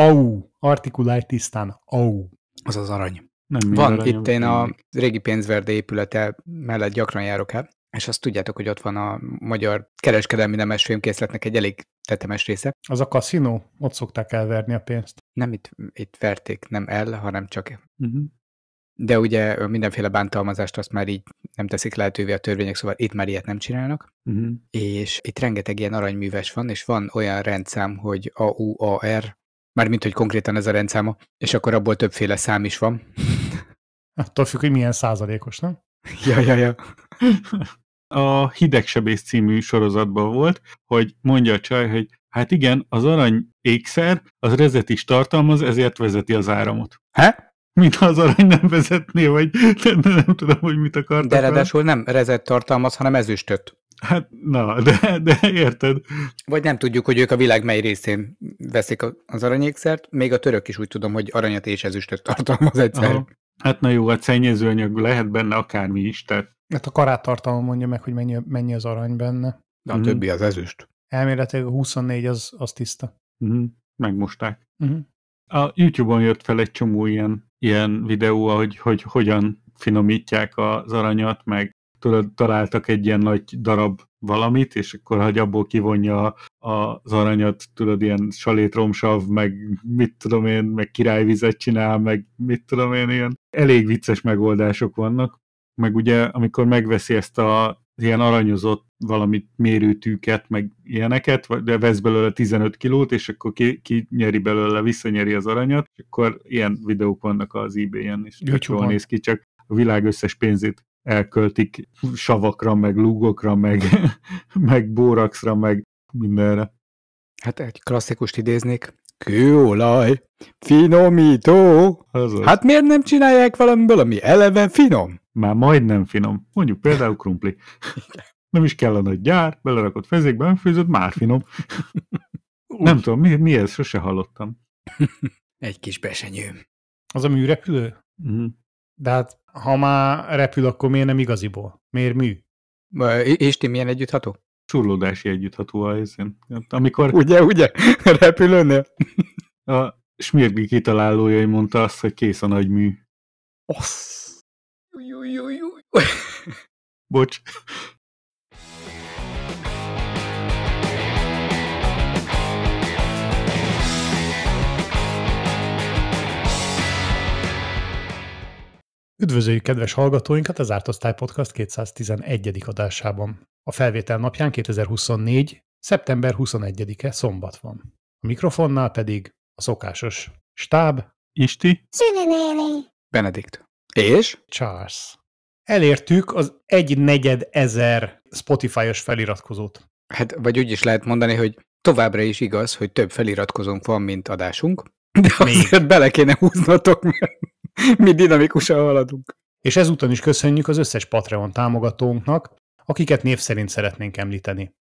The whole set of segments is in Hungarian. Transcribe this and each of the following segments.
Au, artikulálj tisztán, au. Az az arany. Nem van, itt én a régi pénzverde épülete mellett gyakran járok el, és azt tudjátok, hogy ott van a magyar kereskedelmi nemes filmkészletnek egy elég tetemes része. Az a kaszinó? Ott szokták elverni a pénzt. Nem itt, itt verték, nem el, hanem csak. Uh-huh. De ugye mindenféle bántalmazást azt már így nem teszik lehetővé a törvények, szóval itt már ilyet nem csinálnak. Uh-huh. És itt rengeteg ilyen aranyműves van, és van olyan rendszám, hogy AUAR, Mármint, hogy konkrétan ez a rendszáma, és akkor abból többféle szám is van. Attól függ, hogy milyen százalékos, nem? Ja, ja, ja. A Hidegsebész című sorozatban volt, hogy mondja a csaj, hogy hát igen, az arany ékszer az rezet is tartalmaz, ezért vezeti az áramot. Hé? Mint az arany nem vezetné, vagy nem, nem tudom, hogy mit akartak. De ráadásul nem rezet tartalmaz, hanem ezüstöt. Hát, na, de, de érted. Vagy nem tudjuk, hogy ők a világ mely részén veszik az aranyékszert, még a török is úgy tudom, hogy aranyat és ezüstöt tartalmaz egyszer. Aha. Hát na jó, a szennyezőanyag lehet benne akármi is, tehát... Hát a karát mondja meg, hogy mennyi, mennyi az arany benne. De a mm. többi az ezüst. Elméletileg a 24 az, az tiszta. Mm. Megmosták. Mm. A YouTube-on jött fel egy csomó ilyen, ilyen videó, hogy, hogy hogyan finomítják az aranyat, meg tudod, találtak egy ilyen nagy darab valamit, és akkor, hogy abból kivonja az aranyat, tudod, ilyen salétromsav, meg mit tudom én, meg királyvizet csinál, meg mit tudom én, ilyen elég vicces megoldások vannak. Meg ugye, amikor megveszi ezt a ilyen aranyozott valamit mérőtűket, meg ilyeneket, de vesz belőle 15 kilót, és akkor ki, ki nyeri belőle, visszanyeri az aranyat, és akkor ilyen videók vannak az ebay-en, és jól néz ki, csak a világ összes pénzét elköltik savakra, meg lúgokra, meg, meg bóraxra, meg mindenre. Hát egy klasszikust idéznék. Kőolaj, finomító. Azaz. Hát miért nem csinálják valamiből, ami eleve finom? Már majdnem finom. Mondjuk például krumpli. Nem is kell a nagy gyár, belerakott fezékbe, főzött, már finom. nem tudom, mi, mi ez, sose hallottam. Egy kis besenyő. Az, a műrepülő? Mm. De hát ha már repül, akkor miért nem igaziból? Miért mű? És ti milyen együttható? Surlódási együttható a helyszín. Hát, amikor... Ugye, ugye? Repülőnél? a Smirgi kitalálójai mondta azt, hogy kész a nagy mű. Ossz! Bocs. Üdvözöljük kedves hallgatóinkat az Árt Osztály Podcast 211. adásában. A felvétel napján 2024. szeptember 21-e szombat van. A mikrofonnál pedig a szokásos stáb, Isti, Szülenéli, Benedikt és Charles. Elértük az egy negyed ezer Spotify-os feliratkozót. Hát, vagy úgy is lehet mondani, hogy továbbra is igaz, hogy több feliratkozónk van, mint adásunk, de Még. bele kéne húznatok, mert Mi dinamikusan haladunk. És ezúton is köszönjük az összes Patreon támogatónknak, akiket név szerint szeretnénk említeni.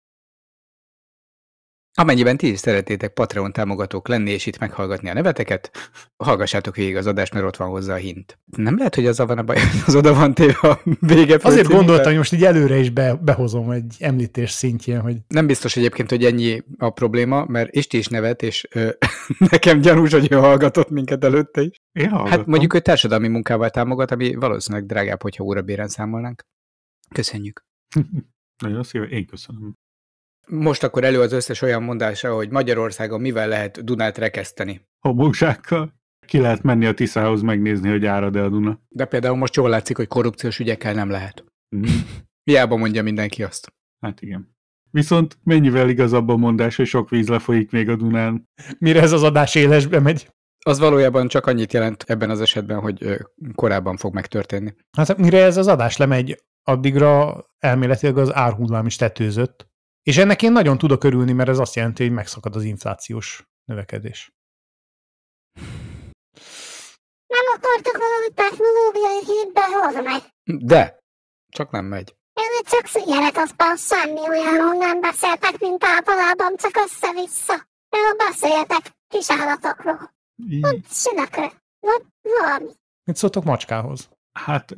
Amennyiben ti is szeretnétek Patreon támogatók lenni, és itt meghallgatni a neveteket, hallgassátok végig az adást, mert ott van hozzá a hint. Nem lehet, hogy az van a baj, az oda van téve a vége. Azért gondoltam, hogy most így előre is be, behozom egy említés szintjén, hogy... Nem biztos egyébként, hogy ennyi a probléma, mert Isti is nevet, és ö, nekem gyanús, hogy ő hallgatott minket előtte is. Én Hát mondjuk hogy társadalmi munkával támogat, ami valószínűleg drágább, hogyha órabéren számolnánk. Köszönjük. Nagyon szépen, én köszönöm. Most akkor elő az összes olyan mondása, hogy Magyarországon mivel lehet Dunát rekeszteni. Homogsákkal. Ki lehet menni a Tiszához megnézni, hogy árad-e a Duna. De például most jól látszik, hogy korrupciós ügyekkel nem lehet. Mhm. Hiába mondja mindenki azt. Hát igen. Viszont mennyivel igazabb a mondás, hogy sok víz lefolyik még a Dunán. Mire ez az adás élesbe megy? Az valójában csak annyit jelent ebben az esetben, hogy korábban fog megtörténni. Hát mire ez az adás lemegy, addigra elméletileg az árhullám is tetőzött. És ennek én nagyon tudok örülni, mert ez azt jelenti, hogy megszakad az inflációs növekedés. Nem akartak valami technológiai hírbe hozni? De, csak nem megy. Én csak szügyelet aztán semmi olyanról nem beszéltek, mint általában, csak össze-vissza. Én beszéltek kis állatokról. Ott sinekre, vagy valami. Mit szóltok macskához? Hát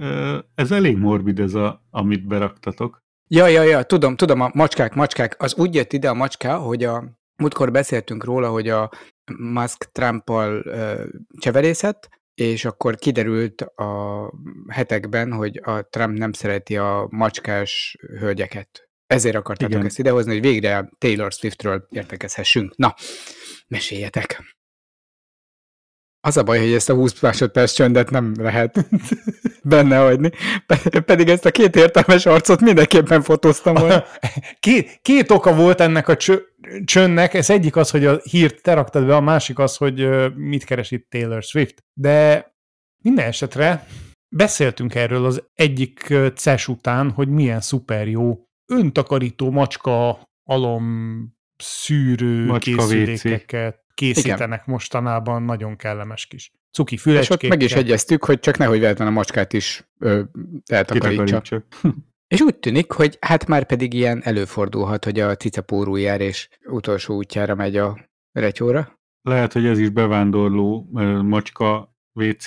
ez elég morbid ez, a, amit beraktatok. Ja, ja, ja, tudom, tudom, a macskák, macskák. Az úgy jött ide a macská, hogy a múltkor beszéltünk róla, hogy a Musk Trumpal ö, cseverészett, és akkor kiderült a hetekben, hogy a Trump nem szereti a macskás hölgyeket. Ezért akartatok Igen. ezt idehozni, hogy végre Taylor Swiftről értekezhessünk. Na, meséljetek! Az a baj, hogy ezt a 20 másodperc csöndet nem lehet benne hagyni. Pedig ezt a két értelmes arcot mindenképpen fotóztam volna. Két, két oka volt ennek a cső, csönnek. Ez egyik az, hogy a hírt te raktad be, a másik az, hogy mit keres itt Taylor Swift. De minden esetre beszéltünk erről az egyik CES után, hogy milyen szuper jó öntakarító macska alom szűrő macska készülékeket készítenek Igen. mostanában nagyon kellemes kis cuki fülecskék. És ott meg is egyeztük, hogy csak nehogy véletlenül a macskát is ö, eltakarítsa. Hm. És úgy tűnik, hogy hát már pedig ilyen előfordulhat, hogy a cica jár és utolsó útjára megy a retyóra. Lehet, hogy ez is bevándorló ö, macska WC,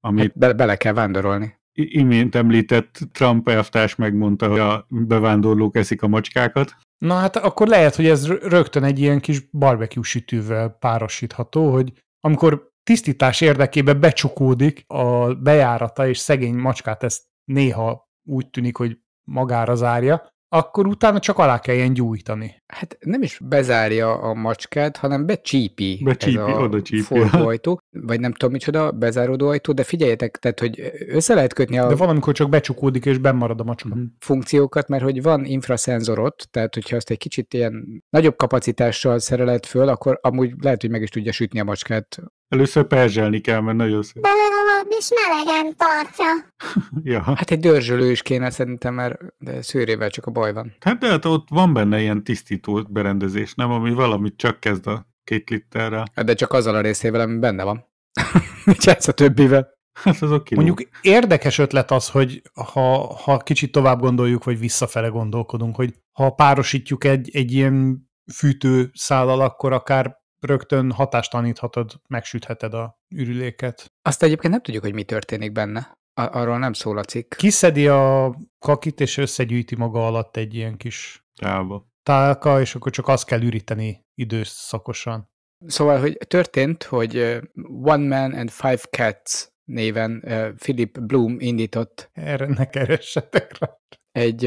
amit... Hát be- bele kell vándorolni. Imént említett Trump elvtárs megmondta, hogy a bevándorlók eszik a macskákat. Na hát akkor lehet, hogy ez rögtön egy ilyen kis barbecue sütővel párosítható, hogy amikor tisztítás érdekében becsukódik a bejárata, és szegény macskát ezt néha úgy tűnik, hogy magára zárja, akkor utána csak alá kelljen gyújtani. Hát nem is bezárja a macskát, hanem becsípi. Becsípi, a csípi. Forgóajtó vagy nem tudom micsoda, bezáródó ajtó, de figyeljetek, tehát, hogy össze lehet kötni a... De van amikor csak becsukódik, és bemarad a macska. Mhm. Funkciókat, mert hogy van infraszenzorot, tehát hogyha azt egy kicsit ilyen nagyobb kapacitással szerelet föl, akkor amúgy lehet, hogy meg is tudja sütni a macskát. Először perzselni kell, mert nagyon szép. Belerakom és melegen tartja. ja. Hát egy dörzsölő is kéne szerintem, mert de szőrével csak a baj van. Hát de hát ott van benne ilyen tisztító berendezés, nem? Ami valamit csak kezd a két literre. Hát de csak azzal a részével, ami benne van. Mit csinálsz a többivel? Hát az oké. Mondjuk érdekes ötlet az, hogy ha, ha kicsit tovább gondoljuk, vagy visszafele gondolkodunk, hogy ha párosítjuk egy, egy ilyen fűtőszállal, akkor akár rögtön taníthatod, megsütheted a ürüléket. Azt egyébként nem tudjuk, hogy mi történik benne. Ar- arról nem szól a cikk. Kiszedi a kakit, és összegyűjti maga alatt egy ilyen kis... Tába tálka, és akkor csak azt kell üríteni időszakosan. Szóval, hogy történt, hogy One Man and Five Cats néven Philip Bloom indított. Erre ne keressetek rá egy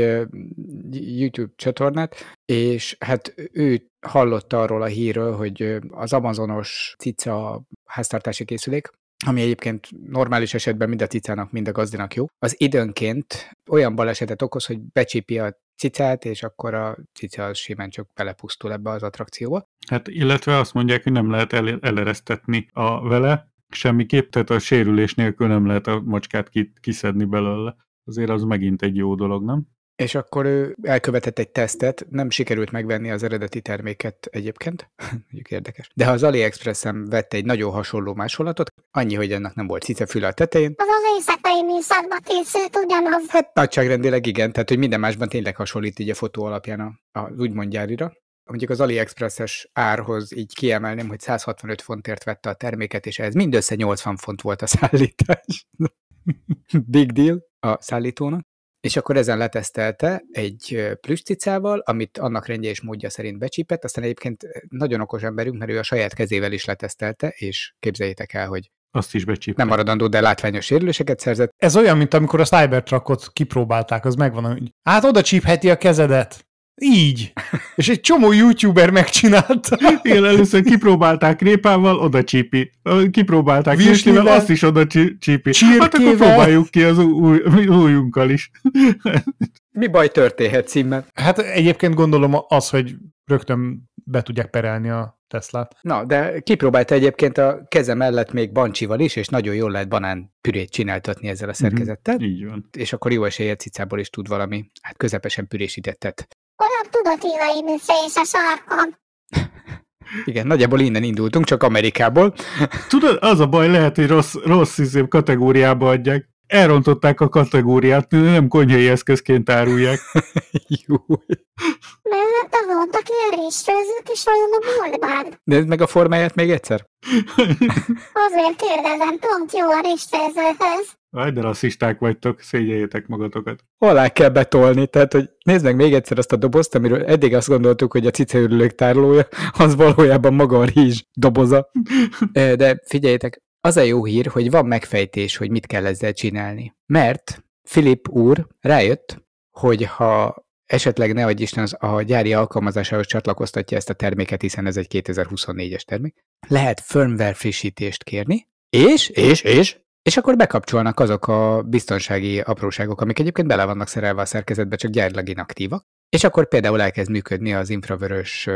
YouTube csatornát, és hát ő hallotta arról a hírről, hogy az amazonos cica háztartási készülék, ami egyébként normális esetben mind a cicának, mind a gazdinak jó, az időnként olyan balesetet okoz, hogy becsípi a cicát, és akkor a cica az simán csak belepusztul ebbe az attrakcióba. Hát illetve azt mondják, hogy nem lehet el- eleresztetni a vele semmiképp, tehát a sérülés nélkül nem lehet a macskát ki- kiszedni belőle. Azért az megint egy jó dolog, nem? És akkor ő elkövetett egy tesztet, nem sikerült megvenni az eredeti terméket egyébként, mondjuk érdekes. De ha az AliExpress-en vett egy nagyon hasonló másolatot, annyi, hogy ennek nem volt cicefüle a tetején. Az az éjszakai műszakba készült ugyanaz. Hát nagyságrendileg igen, tehát hogy minden másban tényleg hasonlít így a fotó alapján a, az úgymond gyárira mondjuk az AliExpress-es árhoz így kiemelném, hogy 165 fontért vette a terméket, és ez mindössze 80 font volt a szállítás. Big deal a szállítónak. És akkor ezen letesztelte egy plüsticával, amit annak rendje és módja szerint becsípett, aztán egyébként nagyon okos emberünk, mert ő a saját kezével is letesztelte, és képzeljétek el, hogy azt is becsípett. Nem maradandó, de látványos sérüléseket szerzett. Ez olyan, mint amikor a Cybertruckot kipróbálták, az megvan, hogy hát oda csípheti a kezedet. Így. És egy csomó youtuber megcsinálta. Én először kipróbálták répával, oda csípi. Kipróbálták virslivel, azt is oda csípi. Csirkével. Hát akkor próbáljuk ki az új, újunkkal is. Mi baj történhet címmel? Hát egyébként gondolom az, hogy rögtön be tudják perelni a Teslát. Na, de kipróbálta egyébként a keze mellett még bancsival is, és nagyon jól lehet banán pürét csináltatni ezzel a mhm. szerkezettel. Mm-hmm. Így van. És akkor jó esélye cicából is tud valami hát közepesen pürésítettet tudatíveim és a sarkam. Igen, nagyjából innen indultunk, csak Amerikából. Tudod, az a baj, lehet, hogy rossz, rossz izém kategóriába adják. Elrontották a kategóriát, nem konyhai eszközként árulják. Jó. Mert a volt, aki elrésfőzött, és vajon a boltban. Nézd meg a formáját még egyszer. Azért kérdezem, pont jó a résfőzőhöz. Aj, de rasszisták vagytok, szégyeljétek magatokat. Alá kell betolni, tehát, hogy nézd meg még egyszer azt a dobozt, amiről eddig azt gondoltuk, hogy a cicaürülők tárolója, az valójában maga a rizs doboza. De figyeljétek, az a jó hír, hogy van megfejtés, hogy mit kell ezzel csinálni. Mert Filip úr rájött, hogy ha esetleg ne adj Isten az a gyári alkalmazásához csatlakoztatja ezt a terméket, hiszen ez egy 2024-es termék, lehet firmware frissítést kérni, és, és, és és akkor bekapcsolnak azok a biztonsági apróságok, amik egyébként bele vannak szerelve a szerkezetbe, csak gyárilag inaktívak, és akkor például elkezd működni az infravörös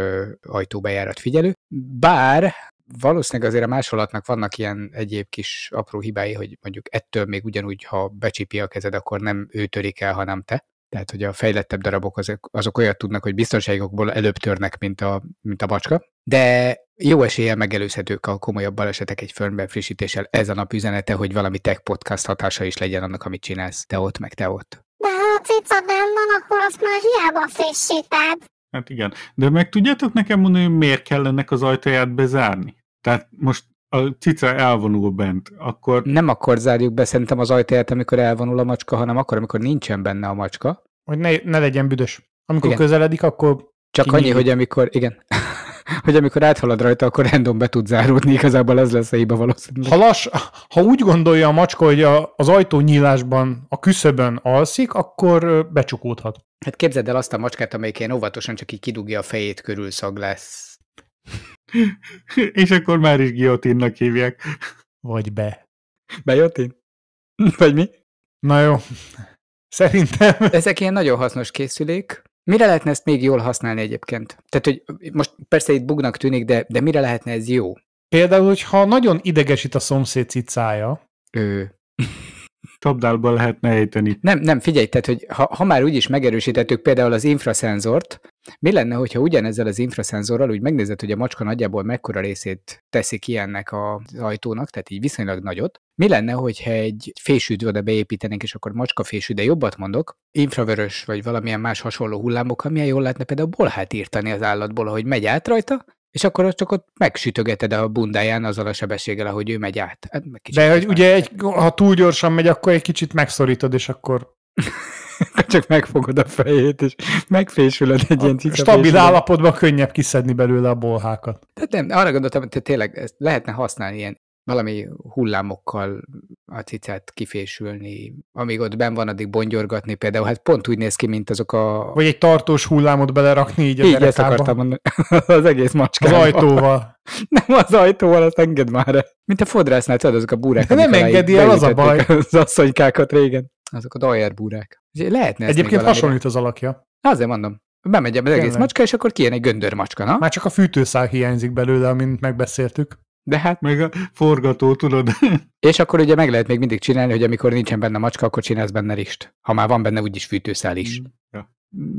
ajtóbejárat figyelő, bár valószínűleg azért a másolatnak vannak ilyen egyéb kis apró hibái, hogy mondjuk ettől még ugyanúgy, ha becsípi a kezed, akkor nem ő törik el, hanem te. Tehát, hogy a fejlettebb darabok azok, azok olyat tudnak, hogy biztonságokból előbb törnek, mint a, mint a macska. De jó eséllyel megelőzhetők a komolyabb balesetek egy firmware frissítéssel. Ez a nap üzenete, hogy valami tech podcast hatása is legyen annak, amit csinálsz. Te ott, meg te ott. De ha a cica benn van, akkor azt már hiába frissíted. Hát igen. De meg tudjátok nekem mondani, hogy miért kell ennek az ajtaját bezárni? Tehát most a cica elvonul bent, akkor... Nem akkor zárjuk be szerintem az ajtaját, amikor elvonul a macska, hanem akkor, amikor nincsen benne a macska. Hogy ne, ne legyen büdös. Amikor igen. közeledik, akkor... Csak kinyílik. annyi, hogy amikor... Igen. hogy amikor áthalad rajta, akkor random be tud záródni, igazából ez lesz a hiba valószínűleg. Ha, lass, ha úgy gondolja a macska, hogy a, az ajtó nyílásban, a küszöbön alszik, akkor becsukódhat. Hát képzeld el azt a macskát, amelyik ilyen óvatosan csak így kidugja a fejét körül szag lesz. És akkor már is giotinnak hívják. Vagy be. Bejotin? Vagy mi? Na jó. Szerintem. Ezek ilyen nagyon hasznos készülék. Mire lehetne ezt még jól használni egyébként? Tehát, hogy most persze itt bugnak tűnik, de, de mire lehetne ez jó? Például, hogyha nagyon idegesít a szomszéd cicája. Ő. Tabdálba lehetne ejteni. Nem, nem, figyelj, tehát, hogy ha, ha már úgyis megerősítettük például az infraszenzort, mi lenne, hogyha ugyanezzel az infraszenzorral úgy megnézed, hogy a macska nagyjából mekkora részét teszik ilyennek az ajtónak, tehát így viszonylag nagyot. Mi lenne, hogyha egy fésűt oda beépítenénk, és akkor macska fésű, de jobbat mondok, infravörös vagy valamilyen más hasonló hullámok, amilyen jól lehetne például bolhát írtani az állatból, ahogy megy át rajta, és akkor azt csak ott megsütögeted a bundáján azzal a sebességgel, ahogy ő megy át. Hát De hogy ugye, egy, ha túl gyorsan megy, akkor egy kicsit megszorítod, és akkor csak megfogod a fejét, és megfésülöd egy a ilyen Stabil állapotban könnyebb kiszedni belőle a bolhákat. Tehát nem, arra gondoltam, hogy tényleg ezt lehetne használni ilyen valami hullámokkal a cicát kifésülni, amíg ott ben van, addig bongyorgatni például, hát pont úgy néz ki, mint azok a... Vagy egy tartós hullámot belerakni így a Így ezt akartam mondani, az egész macska. Az ajtóval. Nem az ajtóval, azt enged már el. Mint a fodrásznál, tudod, azok a búrák. Nem engedi el, az a baj. Az asszonykákat régen. Azok a dajer búrák. Lehetne ezt Egyébként hasonlít az alakja. Azért mondom. Bemegy az egész macska, és akkor kijön egy göndör macska, na? Már csak a fűtőszál hiányzik belőle, amint megbeszéltük. De hát... Meg a forgató, tudod. És akkor ugye meg lehet még mindig csinálni, hogy amikor nincsen benne macska, akkor csinálsz benne rist. Ha már van benne, úgyis fűtőszál is. Mm, ja.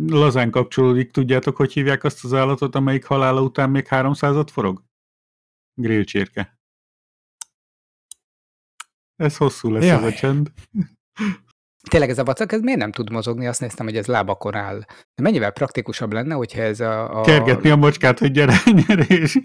Lazán kapcsolódik, tudjátok, hogy hívják azt az állatot, amelyik halála után még 300-at forog? Grillcsirke. Ez hosszú lesz Jaj. ez a csend. Tényleg ez a vacak, ez miért nem tud mozogni? Azt néztem, hogy ez lábakon áll. De mennyivel praktikusabb lenne, hogyha ez a... a... Kergetni a mocskát, hogy gyere, gyere és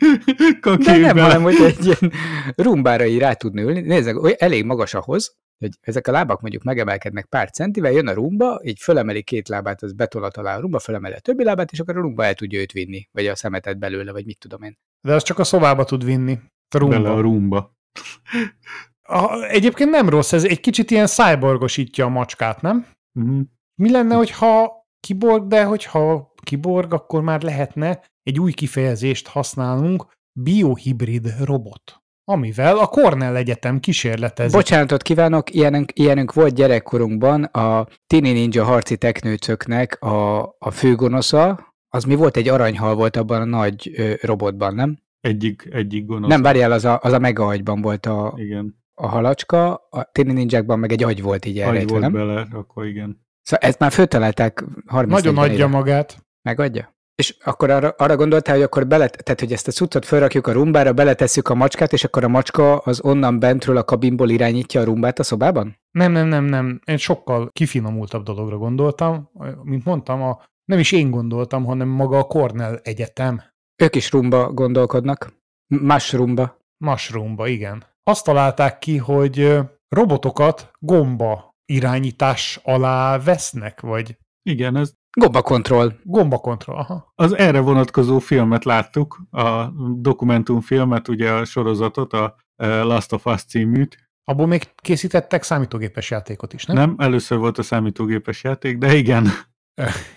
De nem, hanem, hogy egy ilyen rumbára így rá tudni ülni. Nézzek, elég magas ahhoz, hogy ezek a lábak mondjuk megemelkednek pár centivel, jön a rumba, így fölemeli két lábát, az betolat alá a rumba, fölemeli a többi lábát, és akkor a rumba el tudja őt vinni, vagy a szemetet belőle, vagy mit tudom én. De az csak a szobába tud vinni. A rumba. Bele a rumba. A, egyébként nem rossz, ez egy kicsit ilyen szájborgosítja a macskát, nem? Uh-huh. Mi lenne, hogyha kiborg, de hogyha kiborg, akkor már lehetne egy új kifejezést használnunk, biohibrid robot amivel a Cornell Egyetem kísérletezik. Bocsánatot kívánok, ilyenünk, ilyenünk volt gyerekkorunkban a Tini Ninja harci teknőcöknek a, a főgonosza, az mi volt? Egy aranyhal volt abban a nagy ö, robotban, nem? Egyik, egyik gonosz. Nem, várjál, az a, az a megahagyban volt a... Igen a halacska, a Tini Ninjákban meg egy agy volt így elrejtve, agy volt nem? bele, akkor igen. Szóval ezt már föltalálták 30 Nagyon adja ére. magát. Megadja? És akkor arra, arra gondoltál, hogy akkor bele, tehát hogy ezt a cuccot felrakjuk a rumbára, beletesszük a macskát, és akkor a macska az onnan bentről a kabinból irányítja a rumbát a szobában? Nem, nem, nem, nem. Én sokkal kifinomultabb dologra gondoltam. Mint mondtam, a, nem is én gondoltam, hanem maga a Cornell Egyetem. Ők is rumba gondolkodnak. Más rumba. Más rumba, igen azt találták ki, hogy robotokat gomba irányítás alá vesznek, vagy... Igen, ez... Gombakontroll. Gombakontroll, aha. Az erre vonatkozó filmet láttuk, a dokumentumfilmet, ugye a sorozatot, a Last of Us címűt, Abból még készítettek számítógépes játékot is, nem? Nem, először volt a számítógépes játék, de igen.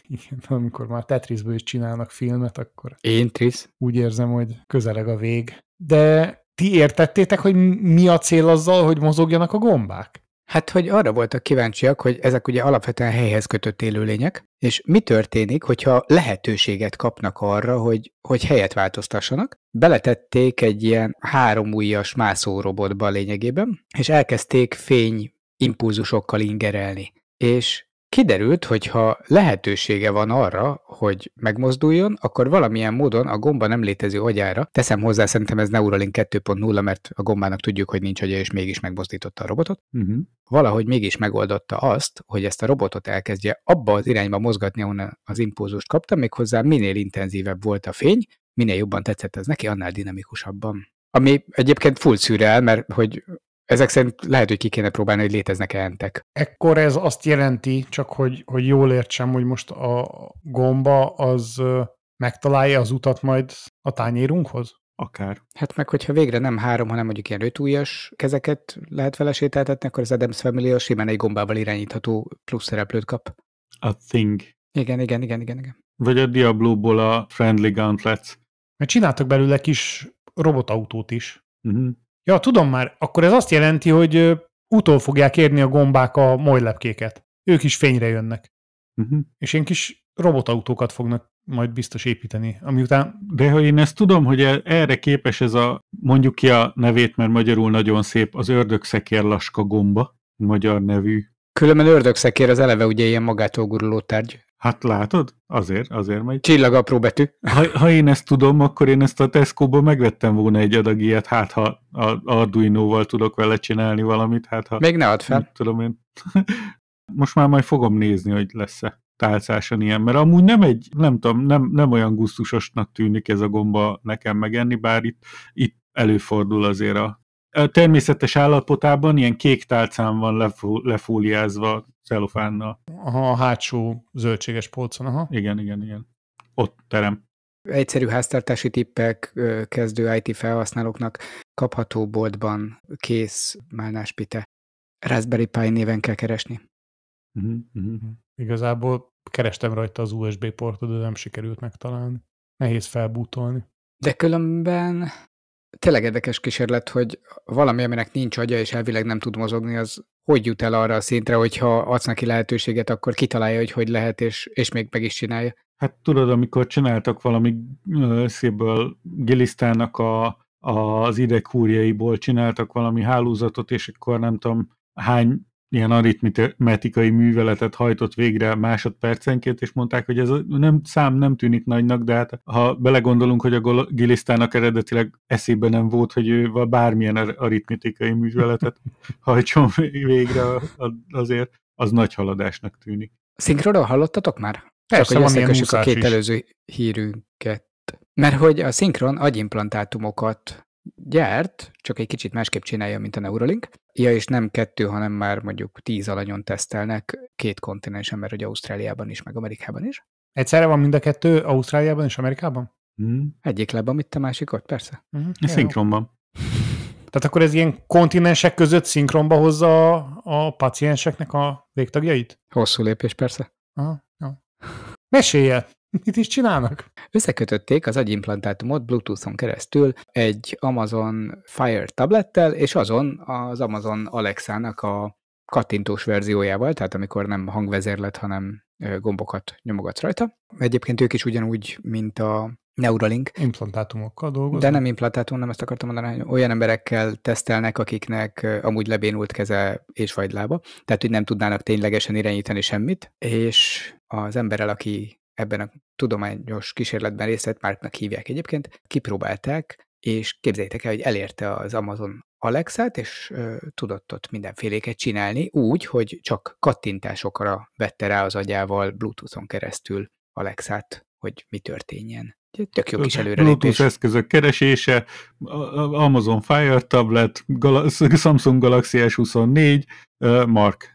igen, amikor már Tetrisből is csinálnak filmet, akkor... Én Tris. Úgy érzem, hogy közeleg a vég. De ti értettétek, hogy mi a cél azzal, hogy mozogjanak a gombák? Hát, hogy arra voltak kíváncsiak, hogy ezek ugye alapvetően helyhez kötött élőlények, és mi történik, hogyha lehetőséget kapnak arra, hogy, hogy helyet változtassanak. Beletették egy ilyen háromújas mászórobotba lényegében, és elkezdték fény impulzusokkal ingerelni. És Kiderült, hogy ha lehetősége van arra, hogy megmozduljon, akkor valamilyen módon a gomba nem létező agyára, teszem hozzá, szerintem ez Neuralink 2.0, mert a gombának tudjuk, hogy nincs agya, és mégis megmozdította a robotot, uh-huh. valahogy mégis megoldotta azt, hogy ezt a robotot elkezdje abba az irányba mozgatni, ahonnan az impulzust kapta, méghozzá minél intenzívebb volt a fény, minél jobban tetszett ez neki, annál dinamikusabban. Ami egyébként full szűrel, mert hogy ezek szerint lehet, hogy ki kéne próbálni, hogy léteznek -e entek. Ekkor ez azt jelenti, csak hogy, hogy jól értsem, hogy most a gomba az megtalálja az utat majd a tányérunkhoz? Akár. Hát meg, hogyha végre nem három, hanem mondjuk ilyen ötújas kezeket lehet vele sétáltatni, akkor az Adams Family a simán egy gombával irányítható plusz szereplőt kap. A Thing. Igen, igen, igen, igen, igen. Vagy a Diablo-ból a Friendly Gauntlet. Mert csináltak belőle kis robotautót is. Uh-huh. Ja, tudom már. Akkor ez azt jelenti, hogy utol fogják érni a gombák a molylepkéket. Ők is fényre jönnek. Uh-huh. És én kis robotautókat fognak majd biztos építeni, ami után... De ha én ezt tudom, hogy e-, erre képes ez a, mondjuk ki a nevét, mert magyarul nagyon szép, az ördögszekérlaska laska gomba, magyar nevű. Különben ördögszekér az eleve ugye ilyen magától guruló tárgy. Hát látod? Azért, azért megy. Csillag apró betű. Ha, ha én ezt tudom, akkor én ezt a Tesco-ba megvettem volna egy adag ilyet, hát ha a Arduino-val tudok vele csinálni valamit, hát ha... Még ne add fel. Tudom én. Most már majd fogom nézni, hogy lesz-e tálcásan ilyen, mert amúgy nem egy, nem tudom, nem, nem olyan gusztusosnak tűnik ez a gomba nekem megenni, bár itt, itt előfordul azért a a természetes állapotában ilyen kék tálcán van lefó, lefóliázva celofánnal. Aha, a hátsó zöldséges polcon, aha. Igen, igen, igen. Ott terem. Egyszerű háztartási tippek kezdő IT felhasználóknak kapható boltban kész málnás pite. Raspberry Pi néven kell keresni. Uh-huh, uh-huh. Igazából kerestem rajta az USB portot, de nem sikerült megtalálni. Nehéz felbútolni. De különben tényleg érdekes kísérlet, hogy valami, aminek nincs agya, és elvileg nem tud mozogni, az hogy jut el arra a szintre, hogyha adsz neki lehetőséget, akkor kitalálja, hogy hogy lehet, és, és még meg is csinálja. Hát tudod, amikor csináltak valami szépből Gilisztának a, a, az idegkúrjaiból csináltak valami hálózatot, és akkor nem tudom hány ilyen aritmetikai műveletet hajtott végre másodpercenként, és mondták, hogy ez a nem, szám nem tűnik nagynak, de hát ha belegondolunk, hogy a gilisztának eredetileg eszébe nem volt, hogy ő bármilyen aritmetikai műveletet hajtson végre azért, az nagy haladásnak tűnik. Szinkronról hallottatok már? Persze, Csak, hogy összekössük a két is. előző hírünket. Mert hogy a szinkron agyimplantátumokat gyárt, csak egy kicsit másképp csinálja, mint a Neuralink. Ja, és nem kettő, hanem már mondjuk tíz alanyon tesztelnek két kontinensen, mert hogy Ausztráliában is, meg Amerikában is. Egyszerre van mind a kettő Ausztráliában és Amerikában? Mm. Egyik lebb, amit a másik ott, persze. Mm-hmm. Szinkronban. Tehát akkor ez ilyen kontinensek között szinkronba hozza a, a pacienseknek a végtagjait? Hosszú lépés, persze. Aha, jó. Mesélje! Mit is csinálnak? Összekötötték az agyimplantátumot Bluetooth-on keresztül egy Amazon Fire tablettel, és azon az Amazon Alexának a kattintós verziójával, tehát amikor nem hangvezérlet, hanem gombokat nyomogatsz rajta. Egyébként ők is ugyanúgy, mint a Neuralink. Implantátumokkal dolgoznak. De nem implantátum, nem ezt akartam mondani, hogy olyan emberekkel tesztelnek, akiknek amúgy lebénult keze és vagy lába, tehát hogy nem tudnának ténylegesen irányítani semmit, és az emberrel, aki ebben a tudományos kísérletben részt vett Marknak hívják egyébként, kipróbálták, és képzeljétek el, hogy elérte az Amazon Alexát, és ö, tudott ott mindenféléket csinálni úgy, hogy csak kattintásokra vette rá az agyával Bluetooth-on keresztül Alexát, hogy mi történjen. Tök jó kis előrelépés. Bluetooth eszközök keresése, Amazon Fire tablet, Gal Samsung Galaxy S24, Mark.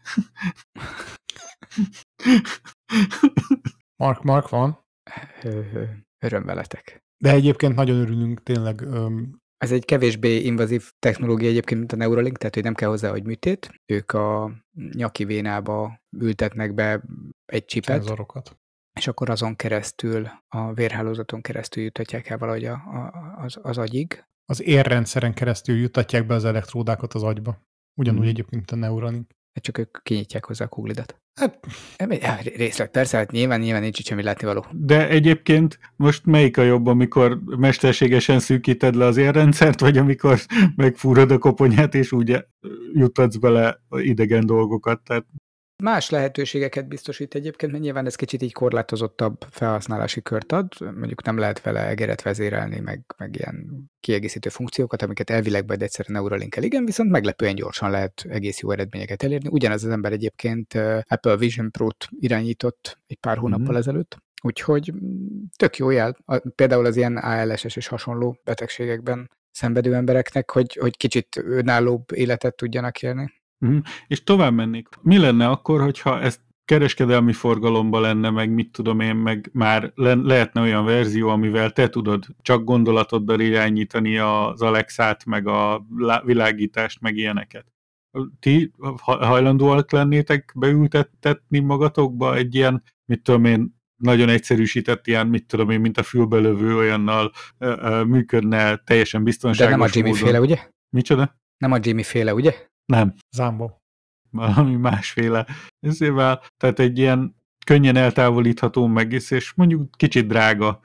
Mark, Mark van. Öröm veletek. De egyébként nagyon örülünk tényleg. Öm... Ez egy kevésbé invazív technológia egyébként, mint a Neuralink, tehát hogy nem kell hozzá egy műtét. Ők a nyaki vénába ültetnek be egy csipet. Szenzorokat. És akkor azon keresztül, a vérhálózaton keresztül jutatják el valahogy a, a, az, az agyig. Az érrendszeren keresztül jutatják be az elektródákat az agyba. Ugyanúgy hmm. egyébként a Neuralink. Hát csak ők kinyitják hozzá a kuglidat. Hát, részleg persze, hát nyilván, nyilván nincs semmi való. De egyébként most melyik a jobb, amikor mesterségesen szűkíted le az érrendszert, vagy amikor megfúrod a koponyát, és úgy jutatsz bele idegen dolgokat? Tehát Más lehetőségeket biztosít egyébként, mert nyilván ez kicsit így korlátozottabb felhasználási kört ad, mondjuk nem lehet vele egeret vezérelni, meg, meg ilyen kiegészítő funkciókat, amiket elvileg majd egyszer Neuralinkkel igen, viszont meglepően gyorsan lehet egész jó eredményeket elérni. Ugyanez az ember egyébként Apple Vision Pro-t irányított egy pár mhm. hónappal mm-hmm. ezelőtt, Úgyhogy mm, tök jó jel, például az ilyen ALS-es és hasonló betegségekben szenvedő embereknek, hogy, hogy kicsit önállóbb életet tudjanak élni. Uh-huh. És tovább mennék. Mi lenne akkor, hogyha ezt kereskedelmi forgalomba lenne, meg mit tudom én, meg már le- lehetne olyan verzió, amivel te tudod csak gondolatoddal irányítani az Alexát, meg a világítást, meg ilyeneket. Ti hajlandóak lennétek beültetni magatokba egy ilyen, mit tudom én, nagyon egyszerűsített ilyen, mit tudom én, mint a fülbelövő olyannal ö- ö- működne teljesen biztonságos De nem a Jimmy módon. féle, ugye? Micsoda? Nem a Jimmy féle, ugye? Nem. Zámbó. Valami másféle ezével. Tehát egy ilyen könnyen eltávolítható meg is, és mondjuk kicsit drága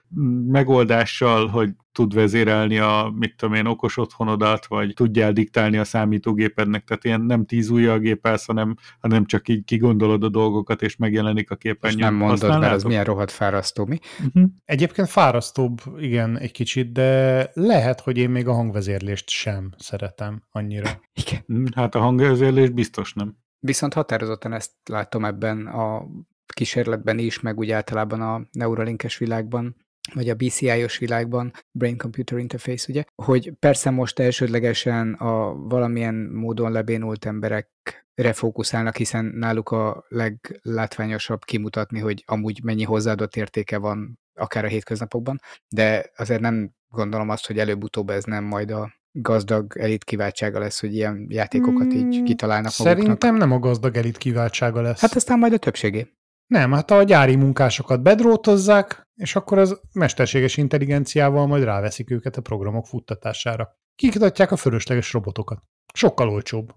megoldással, hogy tud vezérelni a, mit tudom én, okos otthonodat, vagy tudjál diktálni a számítógépednek, tehát ilyen nem tíz a gépelsz, hanem, hanem csak így kigondolod a dolgokat, és megjelenik a képen. És nem mondod, mert az milyen rohadt fárasztó, mi? Uh-huh. Egyébként fárasztóbb, igen, egy kicsit, de lehet, hogy én még a hangvezérlést sem szeretem annyira. Igen. Hát a hangvezérlés biztos nem. Viszont határozottan ezt látom ebben a kísérletben is, meg úgy általában a Neuralinkes világban, vagy a BCI-os világban, Brain Computer Interface, ugye, hogy persze most elsődlegesen a valamilyen módon lebénult emberekre fókuszálnak, hiszen náluk a leglátványosabb kimutatni, hogy amúgy mennyi hozzáadott értéke van akár a hétköznapokban, de azért nem gondolom azt, hogy előbb-utóbb ez nem majd a gazdag elit kiváltsága lesz, hogy ilyen játékokat így hmm, kitalálnak Szerintem maguknak. nem a gazdag elit kiváltsága lesz. Hát aztán majd a többségé. Nem, hát a gyári munkásokat bedrótozzák, és akkor az mesterséges intelligenciával majd ráveszik őket a programok futtatására. Kiktatják a fölösleges robotokat. Sokkal olcsóbb.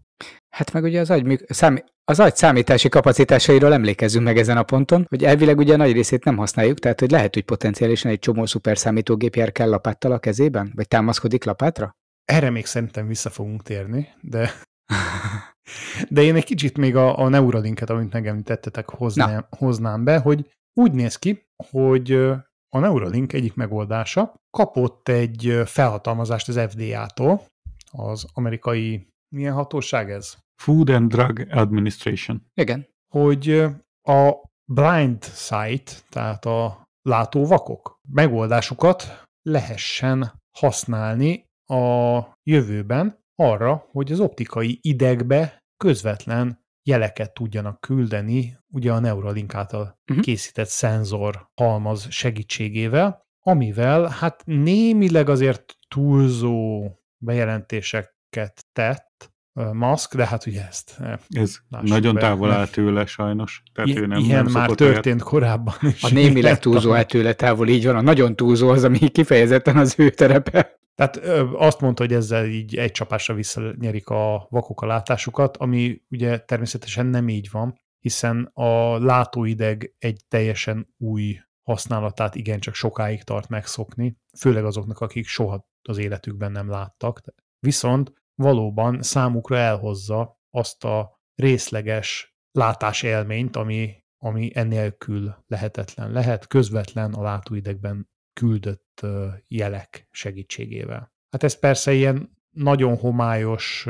Hát meg ugye az agy, az agy számítási kapacitásairól emlékezzünk meg ezen a ponton, hogy elvileg ugye a nagy részét nem használjuk, tehát hogy lehet, hogy potenciálisan egy csomó szuperszámítógép jár kell lapáttal a kezében, vagy támaszkodik lapátra? Erre még szerintem vissza fogunk térni, de de én egy kicsit még a, a Neuralinket, amit megemlítettetek, hoznám, hoznám be, hogy úgy néz ki, hogy a Neuralink egyik megoldása kapott egy felhatalmazást az FDA-tól, az amerikai, milyen hatóság ez? Food and Drug Administration. Igen. Hogy a blind sight, tehát a látóvakok megoldásukat lehessen használni a jövőben arra, hogy az optikai idegbe közvetlen jeleket tudjanak küldeni, ugye a Neuralink által uh-huh. készített szenzor halmaz segítségével, amivel hát némileg azért túlzó bejelentéseket tett Musk, de hát ugye ezt... Eh, Ez nagyon be, távol áll tőle sajnos. Tehát I- ő nem, ilyen nem már történt olyat. korábban is. A némileg túlzó áll tőle távol, így van. A nagyon túlzó az, ami kifejezetten az ő terepe. Tehát ö, azt mondta, hogy ezzel így egy csapásra visszanyerik a vakok a látásukat, ami ugye természetesen nem így van, hiszen a látóideg egy teljesen új használatát igencsak sokáig tart megszokni, főleg azoknak, akik soha az életükben nem láttak. Viszont valóban számukra elhozza azt a részleges élményt, ami, ami ennélkül lehetetlen lehet, közvetlen a látóidegben küldött adott jelek segítségével. Hát ez persze ilyen nagyon homályos,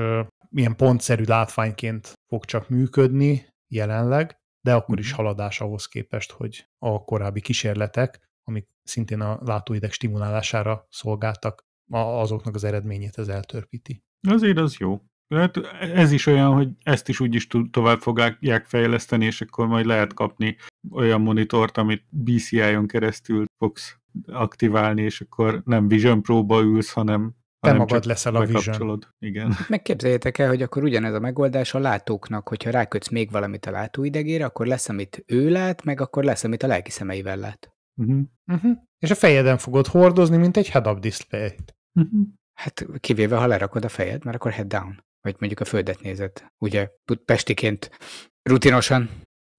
ilyen pontszerű látványként fog csak működni jelenleg, de akkor is mhm. haladás ahhoz képest, hogy a korábbi kísérletek, amik szintén a látóideg stimulálására szolgáltak, azoknak az eredményét ez eltörpíti. Azért az jó. Hát ez is olyan, hogy ezt is úgyis tovább fogják fejleszteni, és akkor majd lehet kapni olyan monitort, amit BCI-on keresztül fogsz aktiválni, és akkor nem Vision Pro-ba ülsz, hanem te hanem magad leszel a vision. Igen. Megképzeljétek el, hogy akkor ugyanez a megoldás a látóknak, hogyha rákötsz még valamit a látóidegére, akkor lesz, amit ő lát, meg akkor lesz, amit a lelki szemeivel lát. Uh-huh. Uh-huh. És a fejeden fogod hordozni, mint egy head-up display Uh-huh. Mhm. Hát kivéve, ha lerakod a fejed, mert akkor head down. Vagy mondjuk a földet nézed. Ugye, pestiként, rutinosan.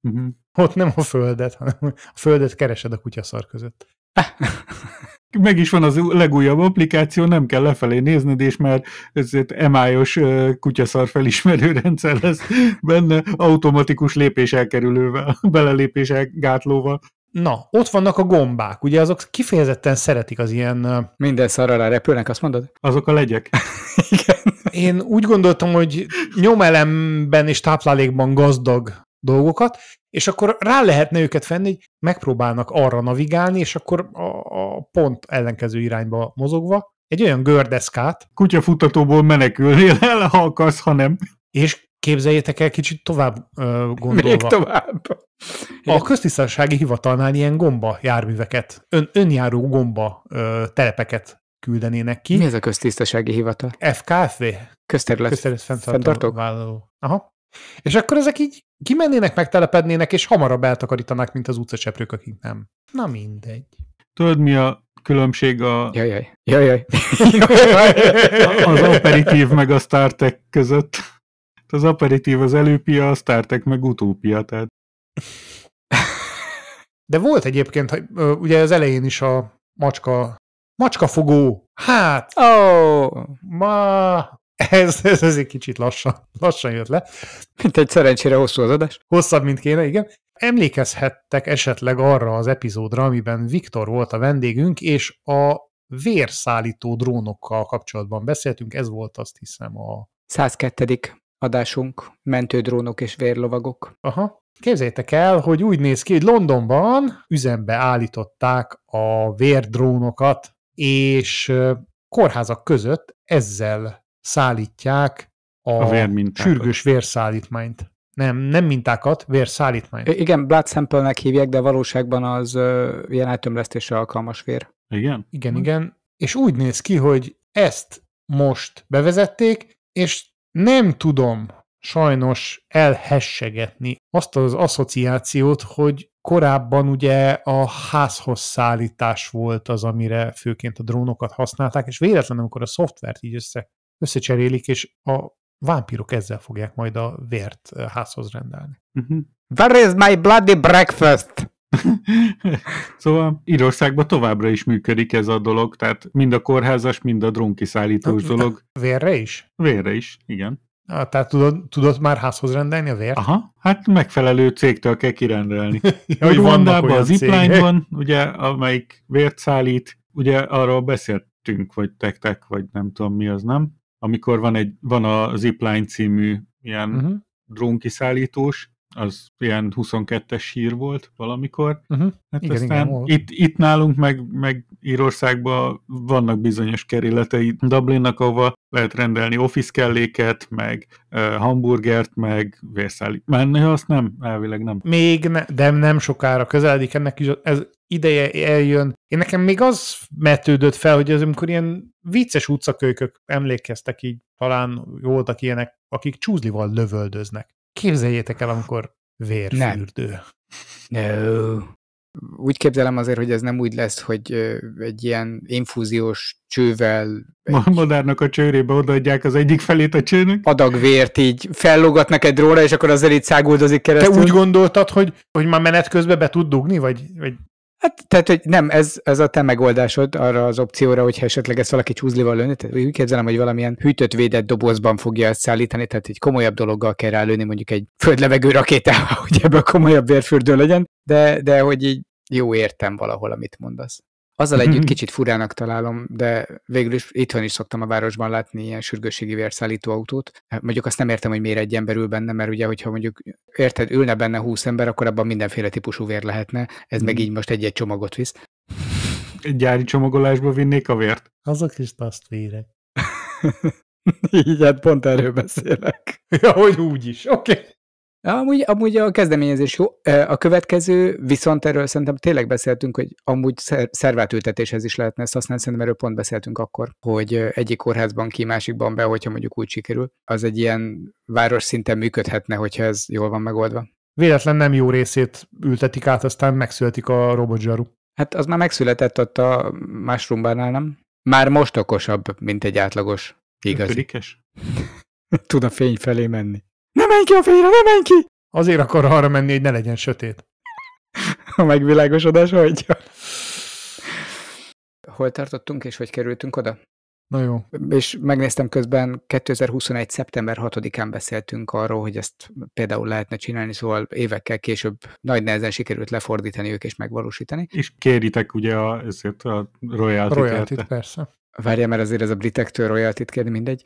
Uh-huh. Ott nem a földet, hanem a földet keresed a kutyaszar között. meg is van az legújabb applikáció, nem kell lefelé nézned, és már egy emályos kutyaszar felismerő rendszer lesz benne, automatikus lépés elkerülővel, belelépés gátlóval. Na, ott vannak a gombák, ugye azok kifejezetten szeretik az ilyen... Minden szarra repülnek, azt mondod? Azok a legyek. Igen. Én úgy gondoltam, hogy nyomelemben és táplálékban gazdag dolgokat, és akkor rá lehetne őket fenni, hogy megpróbálnak arra navigálni, és akkor a, a pont ellenkező irányba mozogva egy olyan gördeszkát. Kutyafutatóból menekülnél el, ha akarsz, ha nem. És képzeljétek el kicsit tovább ö, gondolva. Még tovább. A köztisztasági hivatalnál ilyen gomba járműveket, ön, önjáró gomba ö, telepeket küldenének ki. Mi ez a köztisztasági hivatal? FKFV. Közterület. Közterület fenntartó Aha. És akkor ezek így kimennének, megtelepednének, és hamarabb eltakarítanák, mint az utcaseprők, akik nem. Na mindegy. Tudod, mi a különbség a... Jajjaj. Jajjaj. az aperitív meg a StarTech között. Hát az aperitív az előpia, a StarTech meg utópia, tehát... De volt egyébként, ugye az elején is a macska, macskafogó, hát, oh. ma, ez, ez, ez egy kicsit lassan, lassan jött le. Mint egy szerencsére hosszú az adás. Hosszabb, mint kéne, igen. Emlékezhettek esetleg arra az epizódra, amiben Viktor volt a vendégünk, és a vérszállító drónokkal kapcsolatban beszéltünk, ez volt azt hiszem a... 102 adásunk, mentődrónok és vérlovagok. Aha. Képzeljétek el, hogy úgy néz ki, hogy Londonban üzembe állították a vérdrónokat, és kórházak között ezzel szállítják a, a sürgős vérszállítmányt. Nem, nem mintákat, vérszállítmányt. Igen, blood sample-nek hívják, de valóságban az ö, ilyen átömlesztésre alkalmas vér. Igen? Igen, hm. igen. És úgy néz ki, hogy ezt most bevezették, és nem tudom sajnos elhessegetni azt az asszociációt, hogy korábban ugye a házhoz szállítás volt az, amire főként a drónokat használták, és véletlenül, amikor a szoftvert így össze összecserélik, és a vámpírok ezzel fogják majd a vért eh, házhoz rendelni. Uh-huh. Where is my bloody breakfast? szóval Írországban továbbra is működik ez a dolog, tehát mind a kórházas, mind a drónkiszállítós dolog. Hát vérre is? Vérre is, igen. Ah, tehát tudod, tudod már házhoz rendelni a vért? Aha, hát megfelelő cégtől kell kirendelni. ja, hogy vannak olyan az ugye, amelyik vért szállít, ugye arról beszéltünk, vagy tektek, vagy nem tudom mi az, nem? amikor van, egy, van a Zipline című ilyen uh-huh. drónkiszállítós, az ilyen 22-es hír volt valamikor. Uh-huh. Hát igen, aztán igen, itt, itt nálunk, meg, meg Írországban vannak bizonyos kerületei Dublinnak, ahova lehet rendelni office kelléket, meg uh, hamburgert, meg vérszállít. Már azt nem, elvileg nem. Még ne, de nem sokára közeledik ennek is, ez ideje eljön. Én nekem még az metődött fel, hogy az, amikor ilyen vicces utcakölykök emlékeztek így, talán voltak ilyenek, akik csúzlival lövöldöznek. Képzeljétek el, amikor vérfürdő. Nem. No. Úgy képzelem azért, hogy ez nem úgy lesz, hogy egy ilyen infúziós csővel... Egy... Madárnak a csőrébe odaadják az egyik felét a csőnek. Adag vért így fellogatnak egy róla, és akkor az elit száguldozik keresztül. Te úgy gondoltad, hogy, hogy már menet közben be tud dugni, vagy, vagy Hát, tehát, hogy nem, ez, ez a te megoldásod arra az opcióra, hogyha esetleg ezt valaki csúzlival lőni, tehát úgy képzelem, hogy valamilyen hűtött védett dobozban fogja ezt szállítani, tehát egy komolyabb dologgal kell rálőni, mondjuk egy földlevegő rakétával, hogy ebből komolyabb vérfürdő legyen, de, de hogy így jó értem valahol, amit mondasz. Azzal együtt mhm. kicsit furának találom, de végül is itthon is szoktam a városban látni ilyen sürgősségi vérszállító autót. Hát mondjuk azt nem értem, hogy miért egy ember ül benne, mert ugye, hogyha mondjuk érted, ülne benne húsz ember, akkor abban mindenféle típusú vér lehetne, ez mm. meg mhm. így most egy-egy csomagot visz. Egy gyári csomagolásba vinnék a vért? Azok is testvérek. így, hát pont erről beszélek. Ja, hogy úgy is, oké. Okay. Amúgy, amúgy a kezdeményezés jó. A következő, viszont erről szerintem tényleg beszéltünk, hogy amúgy szervátültetéshez is lehetne ezt használni, szerintem erről pont beszéltünk akkor, hogy egyik kórházban ki, másikban be, hogyha mondjuk úgy sikerül, az egy ilyen város szinten működhetne, hogyha ez jól van megoldva. Véletlen nem jó részét ültetik át, aztán megszületik a robotzsaru. Hát az már megszületett ott a másrumbánál, nem? Már most okosabb, mint egy átlagos igazi. Tud a fény felé menni. Ne menj ki a fényre, ne menj ki! Azért akar arra menni, hogy ne legyen sötét. A megvilágosodás hagyja. Hol tartottunk, és hogy kerültünk oda? Na jó. És megnéztem közben, 2021. szeptember 6-án beszéltünk arról, hogy ezt például lehetne csinálni, szóval évekkel később nagy nehezen sikerült lefordítani ők és megvalósítani. És kéritek ugye a, ezért a royalty-t. royalty persze. Várja mert azért ez a britektől royalty kérni mindegy.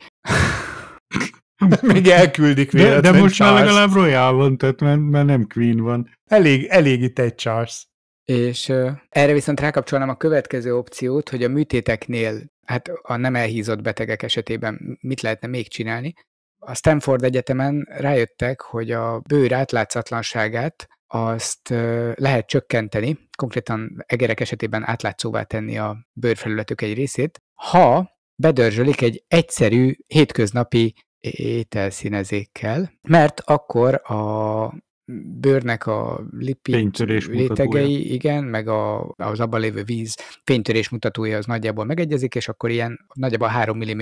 Még elküldik véletlen De, de most Charles. már legalább Royal van, tehát mert mert nem Queen van. Elég, elég itt egy Charles. És uh, erre viszont rákapcsolnám a következő opciót, hogy a műtéteknél, hát a nem elhízott betegek esetében mit lehetne még csinálni. A Stanford Egyetemen rájöttek, hogy a bőr átlátszatlanságát azt uh, lehet csökkenteni, konkrétan egerek esetében átlátszóvá tenni a bőrfelületük egy részét, ha bedörzsölik egy egyszerű, hétköznapi ételszínezékkel, mert akkor a bőrnek a lipid rétegei, igen, meg a, az abban lévő víz fénytörés mutatója az nagyjából megegyezik, és akkor ilyen nagyjából 3 mm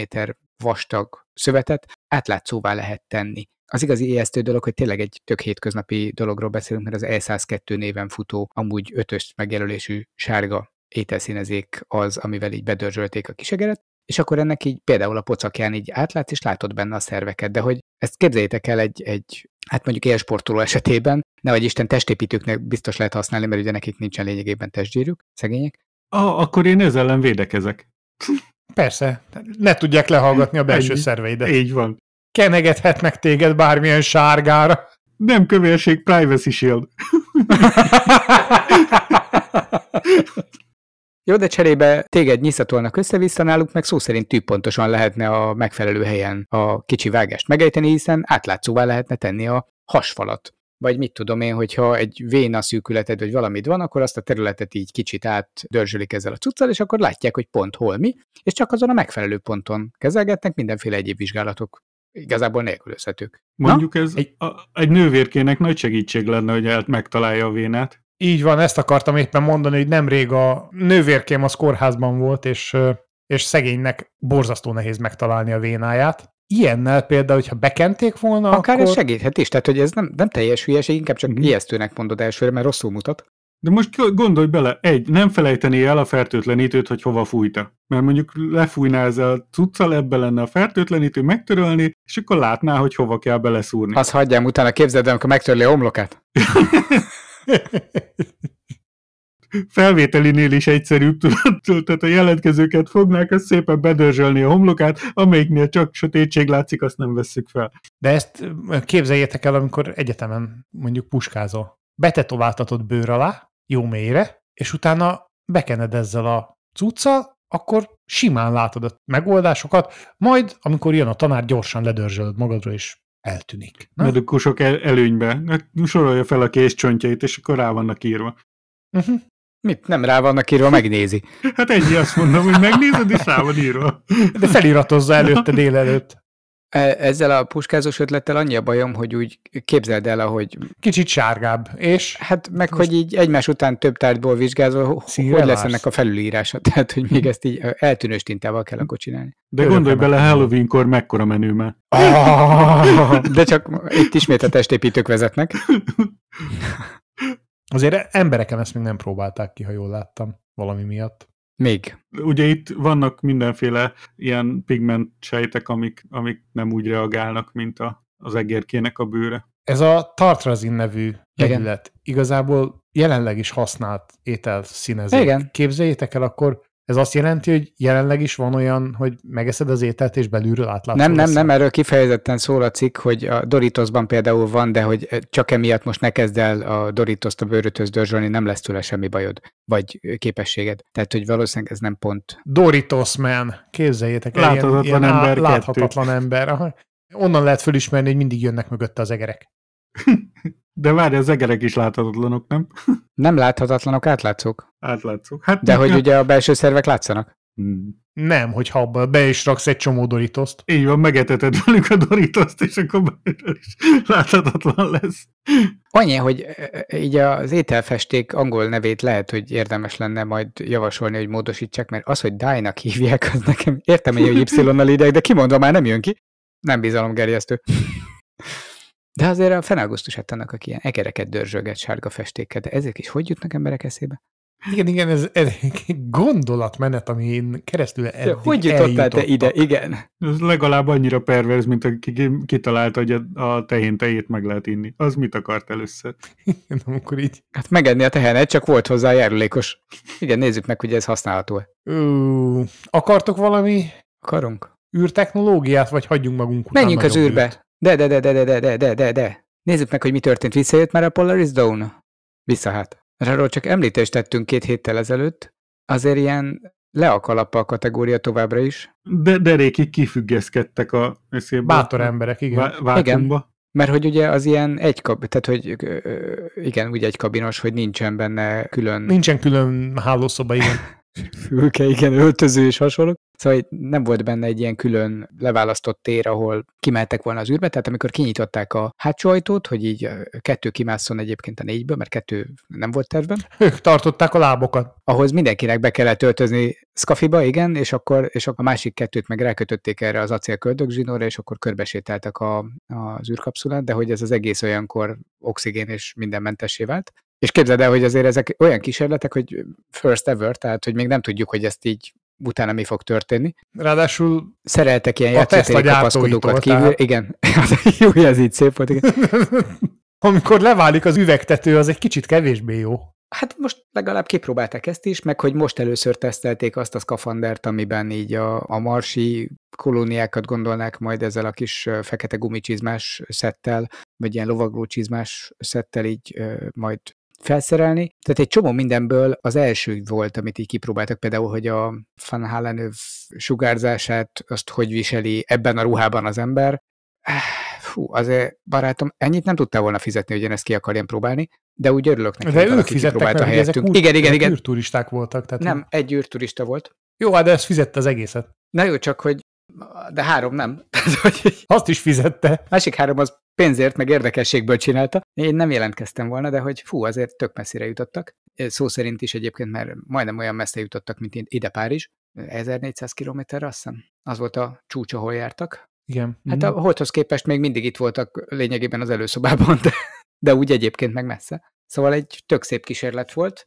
vastag szövetet átlátszóvá lehet tenni. Az igazi ijesztő dolog, hogy tényleg egy tök hétköznapi dologról beszélünk, mert az E102 néven futó, amúgy ötös megjelölésű sárga ételszínezék az, amivel így bedörzsölték a kisegeret, és akkor ennek így például a pocakján így átlátsz, és látod benne a szerveket, de hogy ezt képzeljétek el egy, egy hát mondjuk élsportoló esetében, ne vagy Isten testépítőknek biztos lehet használni, mert ugye nekik nincsen lényegében testgyűrűk, szegények. A akkor én ezzel ellen védekezek. Persze, ne tudják lehallgatni a belső Ennyi. szerveidet. Így van. Kenegethetnek téged bármilyen sárgára. Nem kövérség, privacy shield. Jó, de cserébe téged nyisztatolnak össze-vissza náluk, meg szó szerint tűpontosan lehetne a megfelelő helyen a kicsi vágást megejteni, hiszen átlátszóvá lehetne tenni a hasfalat. Vagy mit tudom én, hogyha egy véna szűkületed, vagy valamit van, akkor azt a területet így kicsit átdörzsölik ezzel a cuccal, és akkor látják, hogy pont hol mi, és csak azon a megfelelő ponton kezelgetnek mindenféle egyéb vizsgálatok igazából nélkülözhetők. Mondjuk Na? ez egy... A, egy nővérkének nagy segítség lenne, hogy el megtalálja a vénát. Így van, ezt akartam éppen mondani, hogy nemrég a nővérkém az kórházban volt, és, és szegénynek borzasztó nehéz megtalálni a vénáját. Ilyennel például, hogyha bekenték volna, Akár akkor... ez segíthet is, tehát hogy ez nem, nem teljes hülyeség, inkább csak mm. ijesztőnek mondod elsőre, mert rosszul mutat. De most gondolj bele, egy, nem felejteni el a fertőtlenítőt, hogy hova fújta. Mert mondjuk lefújná ezzel cuccal, ebbe lenne a fertőtlenítő, megtörölni, és akkor látná, hogy hova kell beleszúrni. Azt hagyjam, utána képzeld, amikor megtörli a homlokát. felvételinél is egyszerűbb, tudod, tehát a jelentkezőket fognák, azt szépen bedörzsölni a homlokát, amelyiknél csak sötétség látszik, azt nem veszük fel. De ezt képzeljétek el, amikor egyetemen mondjuk puskázol. Betetováltatod bőr alá, jó mélyre, és utána bekened ezzel a cucca, akkor simán látod a megoldásokat, majd amikor jön a tanár, gyorsan ledörzsölöd magadról, és eltűnik. Na? Medikusok el- előnybe. Hát sorolja fel a késcsontjait, és akkor rá vannak írva. Uh-huh. Mit? Nem rá vannak írva, megnézi. Hát ennyi azt mondom, hogy megnézed, és rá van írva. De feliratozza előtte délelőtt. E, ezzel a puskázós ötlettel annyi a bajom, hogy úgy képzeld el, ahogy... Kicsit sárgább, és? Hát meg, hogy így egymás után több tárgyból vizsgázol, Színre hogy lesz ennek a felülírása, tehát hogy még ezt így eltűnős tintával kell akkor csinálni. De gondolj bele, Halloweenkor mekkora menő már. Ah! De csak itt ismét a testépítők vezetnek. Azért embereken ezt még nem próbálták ki, ha jól láttam, valami miatt. Még. Ugye itt vannak mindenféle ilyen pigment sejtek, amik, amik nem úgy reagálnak, mint a, az egérkének a bőre. Ez a tartrazin nevű terület igazából jelenleg is használt étel színező. Igen. Képzeljétek el akkor ez azt jelenti, hogy jelenleg is van olyan, hogy megeszed az ételt, és belülről átlátod. Nem, nem, nem, erről kifejezetten szól a cikk, hogy a Doritosban például van, de hogy csak emiatt most ne kezd el a Doritoszt a bőrötöz dörzsölni, nem lesz tőle semmi bajod, vagy képességed. Tehát, hogy valószínűleg ez nem pont. Doritos man, képzeljétek el, láthatatlan ilyen, ilyen ember láthatatlan kettő. ember. Aha. Onnan lehet fölismerni, hogy mindig jönnek mögötte az egerek. De várj, az egerek is láthatatlanok, nem? Nem láthatatlanok, átlátszók. Átlátszók. Hát De hogy a... ugye a belső szervek látszanak? Hmm. Nem, hogyha abba be is raksz egy csomó doritoszt. Így van, megeteted velük a doritoszt, és akkor belül is láthatatlan lesz. Annyi, hogy így az ételfesték angol nevét lehet, hogy érdemes lenne majd javasolni, hogy módosítsák, mert az, hogy Dynak hívják, az nekem értem, hogy Y-nal ideg, de kimondva már nem jön ki. Nem bizalom gerjesztő. De azért a fenágosztusát annak, aki ilyen egereket dörzsölget sárga festéket, de ezek is hogy jutnak emberek eszébe? Igen, igen, ez, ez egy gondolatmenet, ami én keresztül eddig ja, Hogy jutottál te ide? Igen. Ez legalább annyira perverz, mint aki kitalálta, hogy a, tehén tejét meg lehet inni. Az mit akart először? Igen, amikor így. Hát megenni a tehenet, csak volt hozzá járulékos. Igen, nézzük meg, hogy ez használható Akartok valami? Akarunk. űrtechnológiát, vagy hagyjunk magunk Menjünk az űrbe. Őt. De, de, de, de, de, de, de, de, de, Nézzük meg, hogy mi történt. Visszajött már a Polaris Dawn? Vissza hát. Arról csak említést tettünk két héttel ezelőtt. Azért ilyen le a a kategória továbbra is. De derékig kifüggeszkedtek a szép Bátor emberek, igen. Vá- igen. Mert hogy ugye az ilyen egy kab, tehát hogy igen, úgy egy kabinos, hogy nincsen benne külön... Nincsen külön hálószoba, igen. fülke, igen, öltöző és hasonlók. Szóval itt nem volt benne egy ilyen külön leválasztott tér, ahol kimeltek volna az űrbe, tehát amikor kinyitották a hátsó ajtót, hogy így kettő kimásszon egyébként a négyből, mert kettő nem volt tervben. Ők tartották a lábokat. Ahhoz mindenkinek be kellett öltözni Skafiba, igen, és akkor és a másik kettőt meg rákötötték erre az acélköldök zsinóra, és akkor körbesétáltak a, az űrkapszulán, de hogy ez az egész olyankor oxigén és minden mentessé vált. És képzeld el, hogy azért ezek olyan kísérletek, hogy first ever, tehát hogy még nem tudjuk, hogy ezt így utána mi fog történni. Ráadásul szereltek ilyen játszótéri kapaszkodókat kívül. Tehát... Igen, jó, ez így szép volt. Igen. Amikor leválik az üvegtető, az egy kicsit kevésbé jó. Hát most legalább kipróbálták ezt is, meg hogy most először tesztelték azt a skafandert, amiben így a, a marsi kolóniákat gondolnák majd ezzel a kis fekete gumicsizmás szettel, vagy ilyen lovagló csizmás szettel így majd felszerelni. Tehát egy csomó mindenből az első volt, amit így kipróbáltak, például, hogy a Van Halenöv sugárzását, azt hogy viseli ebben a ruhában az ember. Fú, azért barátom, ennyit nem tudtál volna fizetni, hogy én ezt ki akarjam próbálni, de úgy örülök neki. De ők fizettek, mert ezek úr, igen, igen, igen. űrturisták voltak. Tehát nem, egy űrturista volt. Jó, hát de ezt fizette az egészet. Na jó, csak hogy de három nem. hogy Azt is fizette. Másik három az pénzért, meg érdekességből csinálta. Én nem jelentkeztem volna, de hogy fú, azért tök messzire jutottak. Szó szerint is egyébként mert majdnem olyan messze jutottak, mint ide Párizs. 1400 kilométerre azt hiszem. Az volt a csúcs, ahol jártak. Igen. Hát mhm. a holthoz képest még mindig itt voltak lényegében az előszobában, de, de úgy egyébként meg messze. Szóval egy tök szép kísérlet volt.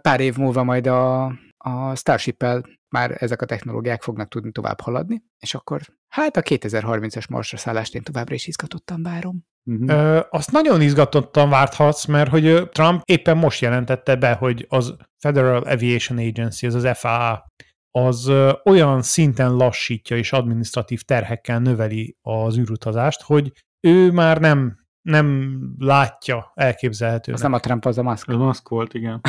Pár év múlva majd a a Starship-el már ezek a technológiák fognak tudni tovább haladni, és akkor hát a 2030-as marsra szállást én továbbra is izgatottan várom. Uh-huh. Ö, azt nagyon izgatottan várthatsz, mert hogy Trump éppen most jelentette be, hogy az Federal Aviation Agency, az az FAA, az olyan szinten lassítja és administratív terhekkel növeli az űrutazást, hogy ő már nem, nem látja elképzelhetőnek. Az nem a Trump, az a Musk. A Musk volt, igen.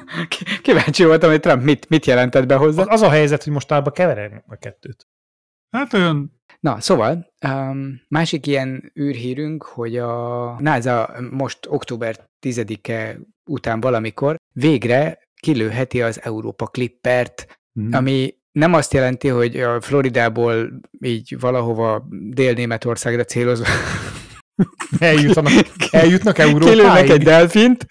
Kíváncsi voltam, hogy Trump mit, mit jelentett be hozzá. Az, az a helyzet, hogy mostában keverem a kettőt. Hát olyan... Na, szóval, um, másik ilyen űrhírünk, hogy a NASA most október 10-e után valamikor végre kilőheti az Európa Clippert, mm. ami nem azt jelenti, hogy a Floridából így valahova Dél-Németországra célozva eljutnak, eljutnak Európáig. Kilőnek egy delfint,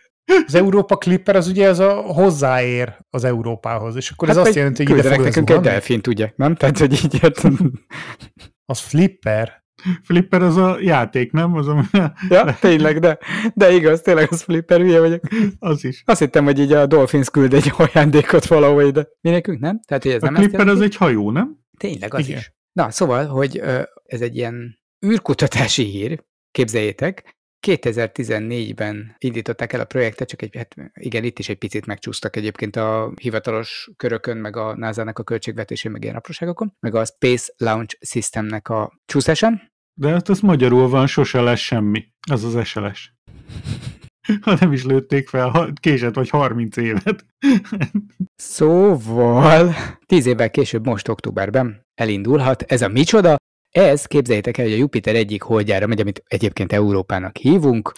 az Európa Clipper az ugye az a hozzáér az Európához, és akkor hát ez azt jelenti, hogy ide fog nekünk egy delfint, ugye? Nem? Tehát, hogy így értem. Az flipper. Flipper az a játék, nem? Az a... Ja, tényleg, de, de igaz, tényleg az flipper, hülye vagyok. Az is. Azt hittem, hogy így a Dolphins küld egy ajándékot valahol ide. Mi nekünk, nem? Tehát, hogy ez a nem flipper az egy hajó, nem? Tényleg, az Igen. is. Na, szóval, hogy ez egy ilyen űrkutatási hír, képzeljétek, 2014-ben indították el a projektet, csak egy, hát igen, itt is egy picit megcsúsztak egyébként a hivatalos körökön, meg a NASA-nak a költségvetésén, meg ilyen apróságokon, meg a Space Launch Systemnek a csúszásán. De hát az magyarul van, sose lesz semmi. az az SLS. Ha nem is lőtték fel késett vagy 30 évet. Szóval, 10 évvel később, most októberben elindulhat ez a micsoda, ez, képzeljétek el, hogy a Jupiter egyik holdjára megy, amit egyébként Európának hívunk,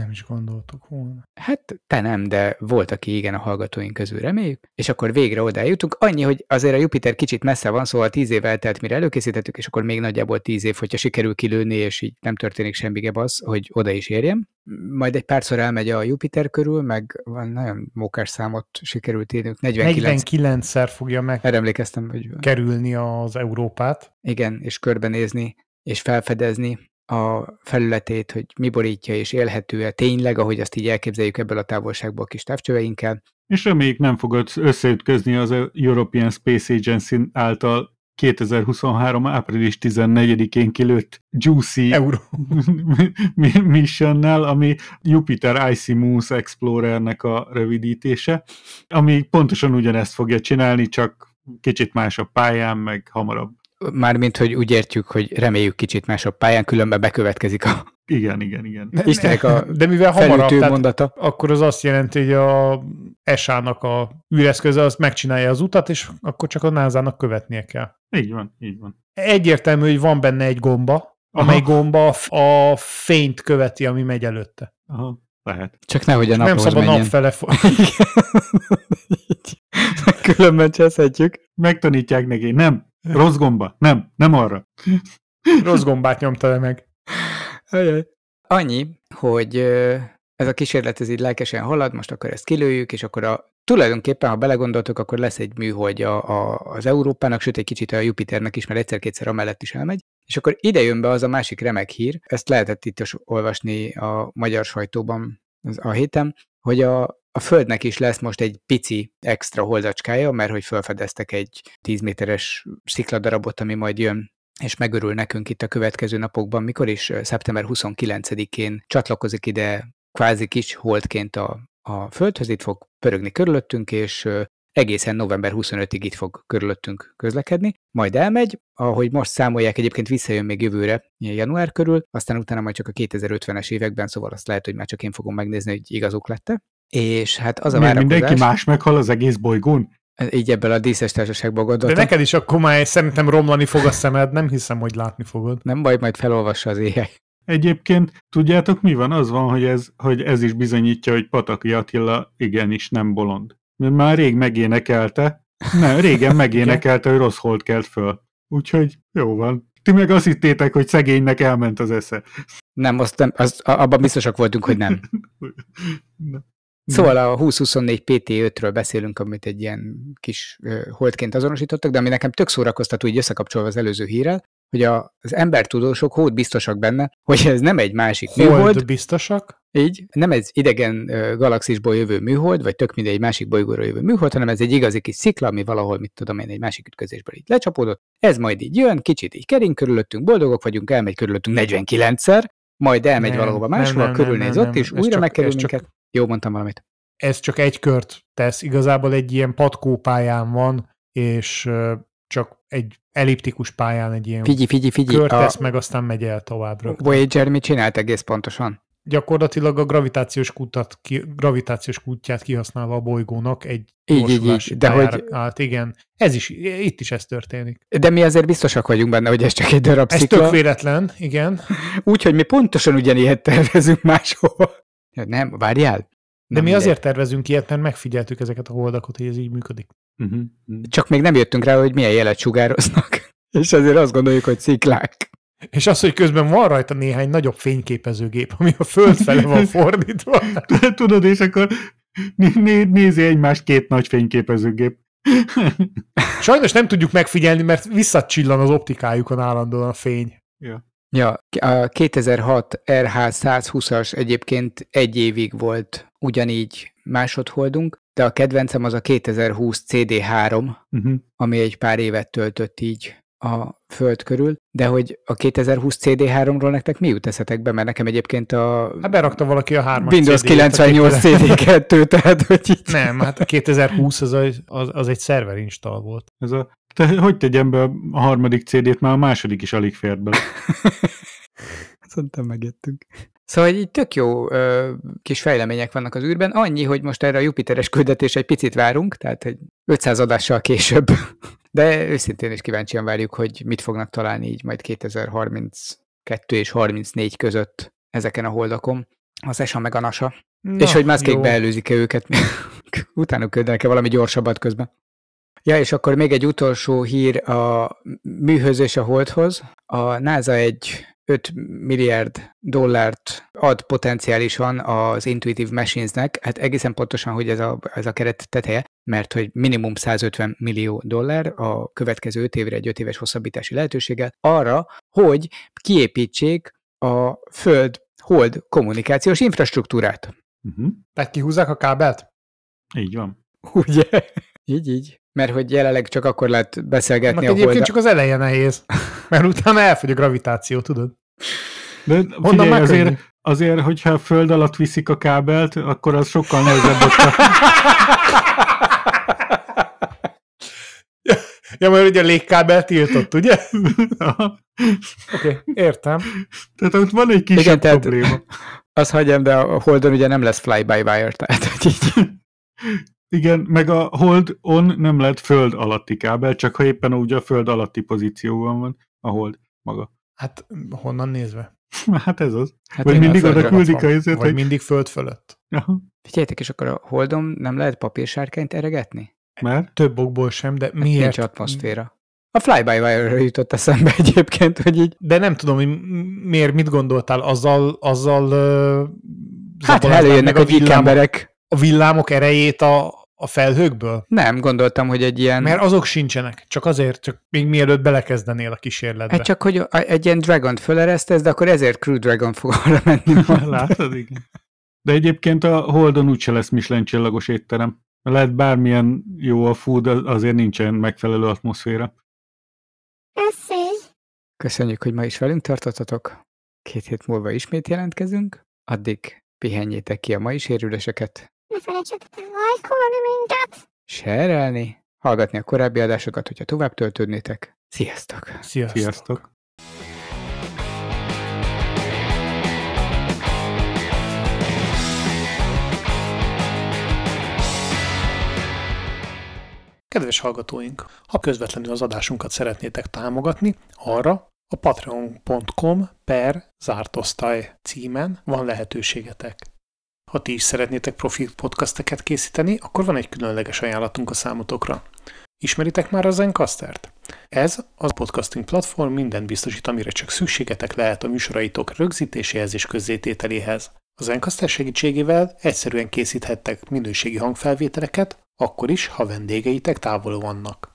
nem is gondoltuk volna. Hát te nem, de volt, aki igen a hallgatóink közül, reméljük. És akkor végre oda Annyi, hogy azért a Jupiter kicsit messze van, szóval tíz év eltelt, mire előkészítettük, és akkor még nagyjából tíz év, hogyha sikerül kilőni, és így nem történik semmi az, hogy oda is érjem. Majd egy párszor elmegy a Jupiter körül, meg van nagyon mókás számot sikerült írnunk. 49... 49-szer fogja meg emlékeztem, hogy... kerülni az Európát. Igen, és körbenézni és felfedezni a felületét, hogy mi borítja és élhető-e tényleg, ahogy azt így elképzeljük ebből a távolságból a kis távcsöveinkkel. És reméljük nem fogod összeütközni az e- European Space Agency által 2023. április 14-én kilőtt Juicy Euro. missionnel, ami Jupiter Icy Moons Explorernek a rövidítése, ami pontosan ugyanezt fogja csinálni, csak kicsit más a pályán, meg hamarabb. Mármint, hogy úgy értjük, hogy reméljük kicsit másabb pályán, különben bekövetkezik a... Igen, igen, igen. Istenek a De mivel hamarabb, mondata. akkor az azt jelenti, hogy a esának a üreszköze az megcsinálja az utat, és akkor csak a názának követnie kell. Így van, így van. Egyértelmű, hogy van benne egy gomba, amely Aha. gomba a fényt követi, ami megy előtte. Aha, lehet. Csak nehogy a naphoz Nem szabad menjen. napfele for... Különben cseszhetjük. Megtanítják neki. Nem, Rossz gomba? Nem, nem arra. Rossz gombát nyomta le meg. Ajaj. Annyi, hogy ez a kísérlet ez így lelkesen halad, most akkor ezt kilőjük, és akkor a, tulajdonképpen, ha belegondoltok, akkor lesz egy műhold a, a, az Európának, sőt egy kicsit a Jupiternek is, mert egyszer-kétszer amellett is elmegy. És akkor ide jön be az a másik remek hír, ezt lehetett itt is olvasni a magyar sajtóban az, a héten, hogy a a Földnek is lesz most egy pici extra holdacskája, mert hogy felfedeztek egy 10 méteres szikladarabot, ami majd jön és megörül nekünk itt a következő napokban, mikor is szeptember 29-én csatlakozik ide kvázi kis holdként a, a Földhöz, itt fog pörögni körülöttünk, és egészen november 25-ig itt fog körülöttünk közlekedni, majd elmegy, ahogy most számolják, egyébként visszajön még jövőre, január körül, aztán utána majd csak a 2050-es években, szóval azt lehet, hogy már csak én fogom megnézni, hogy igazok lette. És hát az a Mi, Mindenki más meghal az egész bolygón? Hát így ebből a díszes társaságban gondoltam. De neked is akkor már szerintem romlani fog a szemed, nem hiszem, hogy látni fogod. Nem baj, majd felolvassa az éjjel. Egyébként tudjátok mi van? Az van, hogy ez, hogy ez is bizonyítja, hogy Pataki Attila igenis nem bolond. Mert már rég megénekelte, nem, régen megénekelte, hogy rossz hold kelt föl. Úgyhogy jó van. Ti meg azt hittétek, hogy szegénynek elment az esze. Nem, azt nem, azt abban biztosak voltunk, hogy nem. Mhm. Szóval a 2024 PT5-ről beszélünk, amit egy ilyen kis holdként azonosítottak, de ami nekem tök szórakoztató, így összekapcsolva az előző hírrel, hogy a, az embertudósok hód biztosak benne, hogy ez nem egy másik hold műhold. biztosak? Így, nem egy idegen galaxisból jövő műhold, vagy tök mindegy másik bolygóról jövő műhold, hanem ez egy igazi kis szikla, ami valahol, mit tudom én, egy másik ütközésből így lecsapódott. Ez majd így jön, kicsit így kering körülöttünk, boldogok vagyunk, elmegy körülöttünk 49-szer, majd elmegy nem, valahova máshova, körülnéz ott, és újra megkerül minket. Csak jó, mondtam valamit. Ez csak egy kört tesz, igazából egy ilyen patkópályán van, és csak egy elliptikus pályán egy ilyen figyi, figyi, figyi. kört tesz, meg aztán megy el tovább. Rögtön. Voyager mit csinált egész pontosan? Gyakorlatilag a gravitációs, kutat, ki, gravitációs kutyát kihasználva a bolygónak egy így, így, így. De hogy... állt, hát igen. Ez is, itt is ez történik. De mi azért biztosak vagyunk benne, hogy ez csak egy darab Ez szikla. tök véletlen, igen. Úgyhogy mi pontosan ugyanilyet tervezünk máshova. Nem, várjál. De nem mi azért tervezünk ilyet, mert megfigyeltük ezeket a holdakot, hogy ez így működik. Uh-huh. Csak még nem jöttünk rá, hogy milyen jelet sugároznak. És azért azt gondoljuk, hogy sziklák. És az, hogy közben van rajta néhány nagyobb fényképezőgép, ami a föld fele van fordítva. Tudod, és akkor né- nézi egymást két nagy fényképezőgép. Sajnos nem tudjuk megfigyelni, mert visszacsillan az optikájukon állandóan a fény. Ja. Ja, a 2006 RH120-as egyébként egy évig volt ugyanígy másodholdunk, de a kedvencem az a 2020 CD3, uh-huh. ami egy pár évet töltött így a föld körül, de hogy a 2020 CD3-ról nektek mi jut eszetekbe, mert nekem egyébként a... Hát berakta valaki a 3 Windows 98 CD2, tehát hogy így... Nem, hát a 2020 az, az, az egy szerver install volt. Ez a te hogy tegyem be a harmadik CD-t, már a második is alig fér bele. Szerintem megettünk. Szóval így tök jó ö, kis fejlemények vannak az űrben, annyi, hogy most erre a Jupiteres küldetés egy picit várunk, tehát egy 500 adással később, de őszintén is kíváncsian várjuk, hogy mit fognak találni így majd 2032 és 34 között ezeken a holdakon, az ESA meg a NASA, Na, és hogy mászkék beelőzik-e őket, utána küldenek-e valami gyorsabbat közben. Ja, és akkor még egy utolsó hír a műhöz és a holdhoz. A NASA egy 5 milliárd dollárt ad potenciálisan az Intuitive Machinesnek, hát egészen pontosan, hogy ez a, ez a keret teteje, mert hogy minimum 150 millió dollár a következő 5 évre egy 5 éves hosszabbítási lehetőséget arra, hogy kiépítsék a Föld hold kommunikációs infrastruktúrát. Uh-huh. Mhm. Tehát kihúzzák a kábelt? Így van. Ugye? így, így mert hogy jelenleg csak akkor lehet beszélgetni Annak a egyébként holda... csak az eleje nehéz, mert utána elfogy a gravitáció, tudod? De figyelj, Honnan azért, könnyű? azért, hogyha a föld alatt viszik a kábelt, akkor az sokkal nehezebb ott a... Ja, mert ugye a légkábel tiltott, ugye? Oké, okay, értem. Tehát ott van egy kis Igen, tehát probléma. Azt hagyjam, de a Holdon ugye nem lesz fly-by-wire, tehát így... Igen, meg a hold on nem lett föld alatti kábel, csak ha éppen úgy a föld alatti pozícióban van a hold maga. Hát honnan nézve? Hát ez az. Hát vagy mindig oda küldik a izőt, hogy... mindig föld fölött. Aha. Figyeljetek, és akkor a holdon nem lehet papírsárkányt eregetni? Mert? Több okból sem, de hát miért? Nincs atmoszféra. A flyby-wire-ra jutott eszembe egyébként, hogy így... De nem tudom, hogy miért, mit gondoltál, azzal... azzal hát előjönnek a, a villámok, a villámok erejét a, a felhőkből? Nem, gondoltam, hogy egy ilyen... Mert azok sincsenek, csak azért, csak még mielőtt belekezdenél a kísérletbe. Hát csak, hogy egy ilyen Dragon-t de akkor ezért Crew Dragon fog arra menni. Látod, igen. De egyébként a Holdon úgyse lesz Michelin csillagos étterem. Lehet bármilyen jó a food, azért nincsen megfelelő atmoszféra. Köszönjük. Köszönjük, hogy ma is velünk tartottatok. Két hét múlva ismét jelentkezünk. Addig pihenjétek ki a mai sérüléseket, ne felejtsetek el lájkolni minket! Serelni! Hallgatni a korábbi adásokat, hogyha tovább töltődnétek. Sziasztok! Sziasztok! Sziasztok. Kedves hallgatóink, ha közvetlenül az adásunkat szeretnétek támogatni, arra a patreon.com per zártosztály címen van lehetőségetek. Ha ti is szeretnétek profi podcasteket készíteni, akkor van egy különleges ajánlatunk a számotokra. Ismeritek már a Zencastert? Ez az podcasting platform mindent biztosít, amire csak szükségetek lehet a műsoraitok rögzítéséhez és közzétételéhez. A Zencaster segítségével egyszerűen készíthettek minőségi hangfelvételeket, akkor is, ha vendégeitek távol vannak.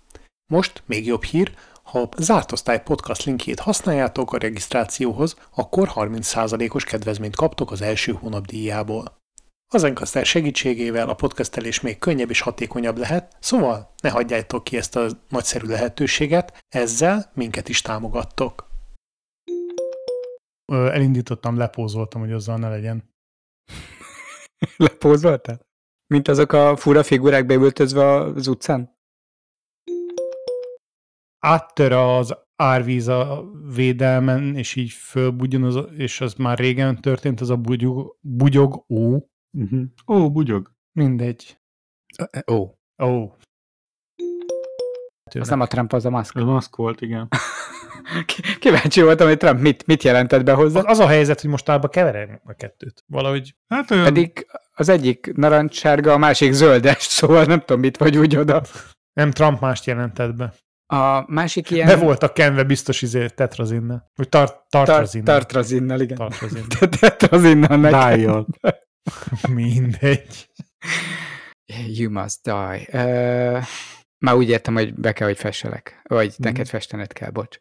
Most még jobb hír, ha a zárt osztály podcast linkjét használjátok a regisztrációhoz, akkor 30%-os kedvezményt kaptok az első hónap díjából. Az enkasszár segítségével a podcastelés még könnyebb és hatékonyabb lehet, szóval ne hagyjátok ki ezt a nagyszerű lehetőséget, ezzel minket is támogattok. Elindítottam, lepózoltam, hogy azzal ne legyen. Lepózoltál? Mint azok a fura figurák beültözve az utcán? áttör az árvíz a védelmen, és így fölbudjon, az, és az már régen történt, az a bugyog, ó. Uh-huh. Ó, bugyog. Mindegy. Ó. E, ó. Ó. Az nem a Trump, az a maszk. Az maszk volt, igen. Kíváncsi voltam, hogy Trump mit, mit jelentett be hozzá. Az a helyzet, hogy mostában keverem a kettőt. Valahogy. Hát olyan... Pedig az egyik narancssárga, a másik zöldes, szóval nem tudom, mit vagy úgy oda. Nem Trump mást jelentett be. A másik ilyen... Be voltak kenve biztos izé tetrazinnel. Vagy tar- tartrazinnel. Tar- tartrazinnel, igen. Tartrazinnel. tetrazinnel nekem. Dájjal. Mindegy. You must die. Uh, már úgy értem, hogy be kell, hogy fesselek. Vagy mm. neked festened kell, bocs.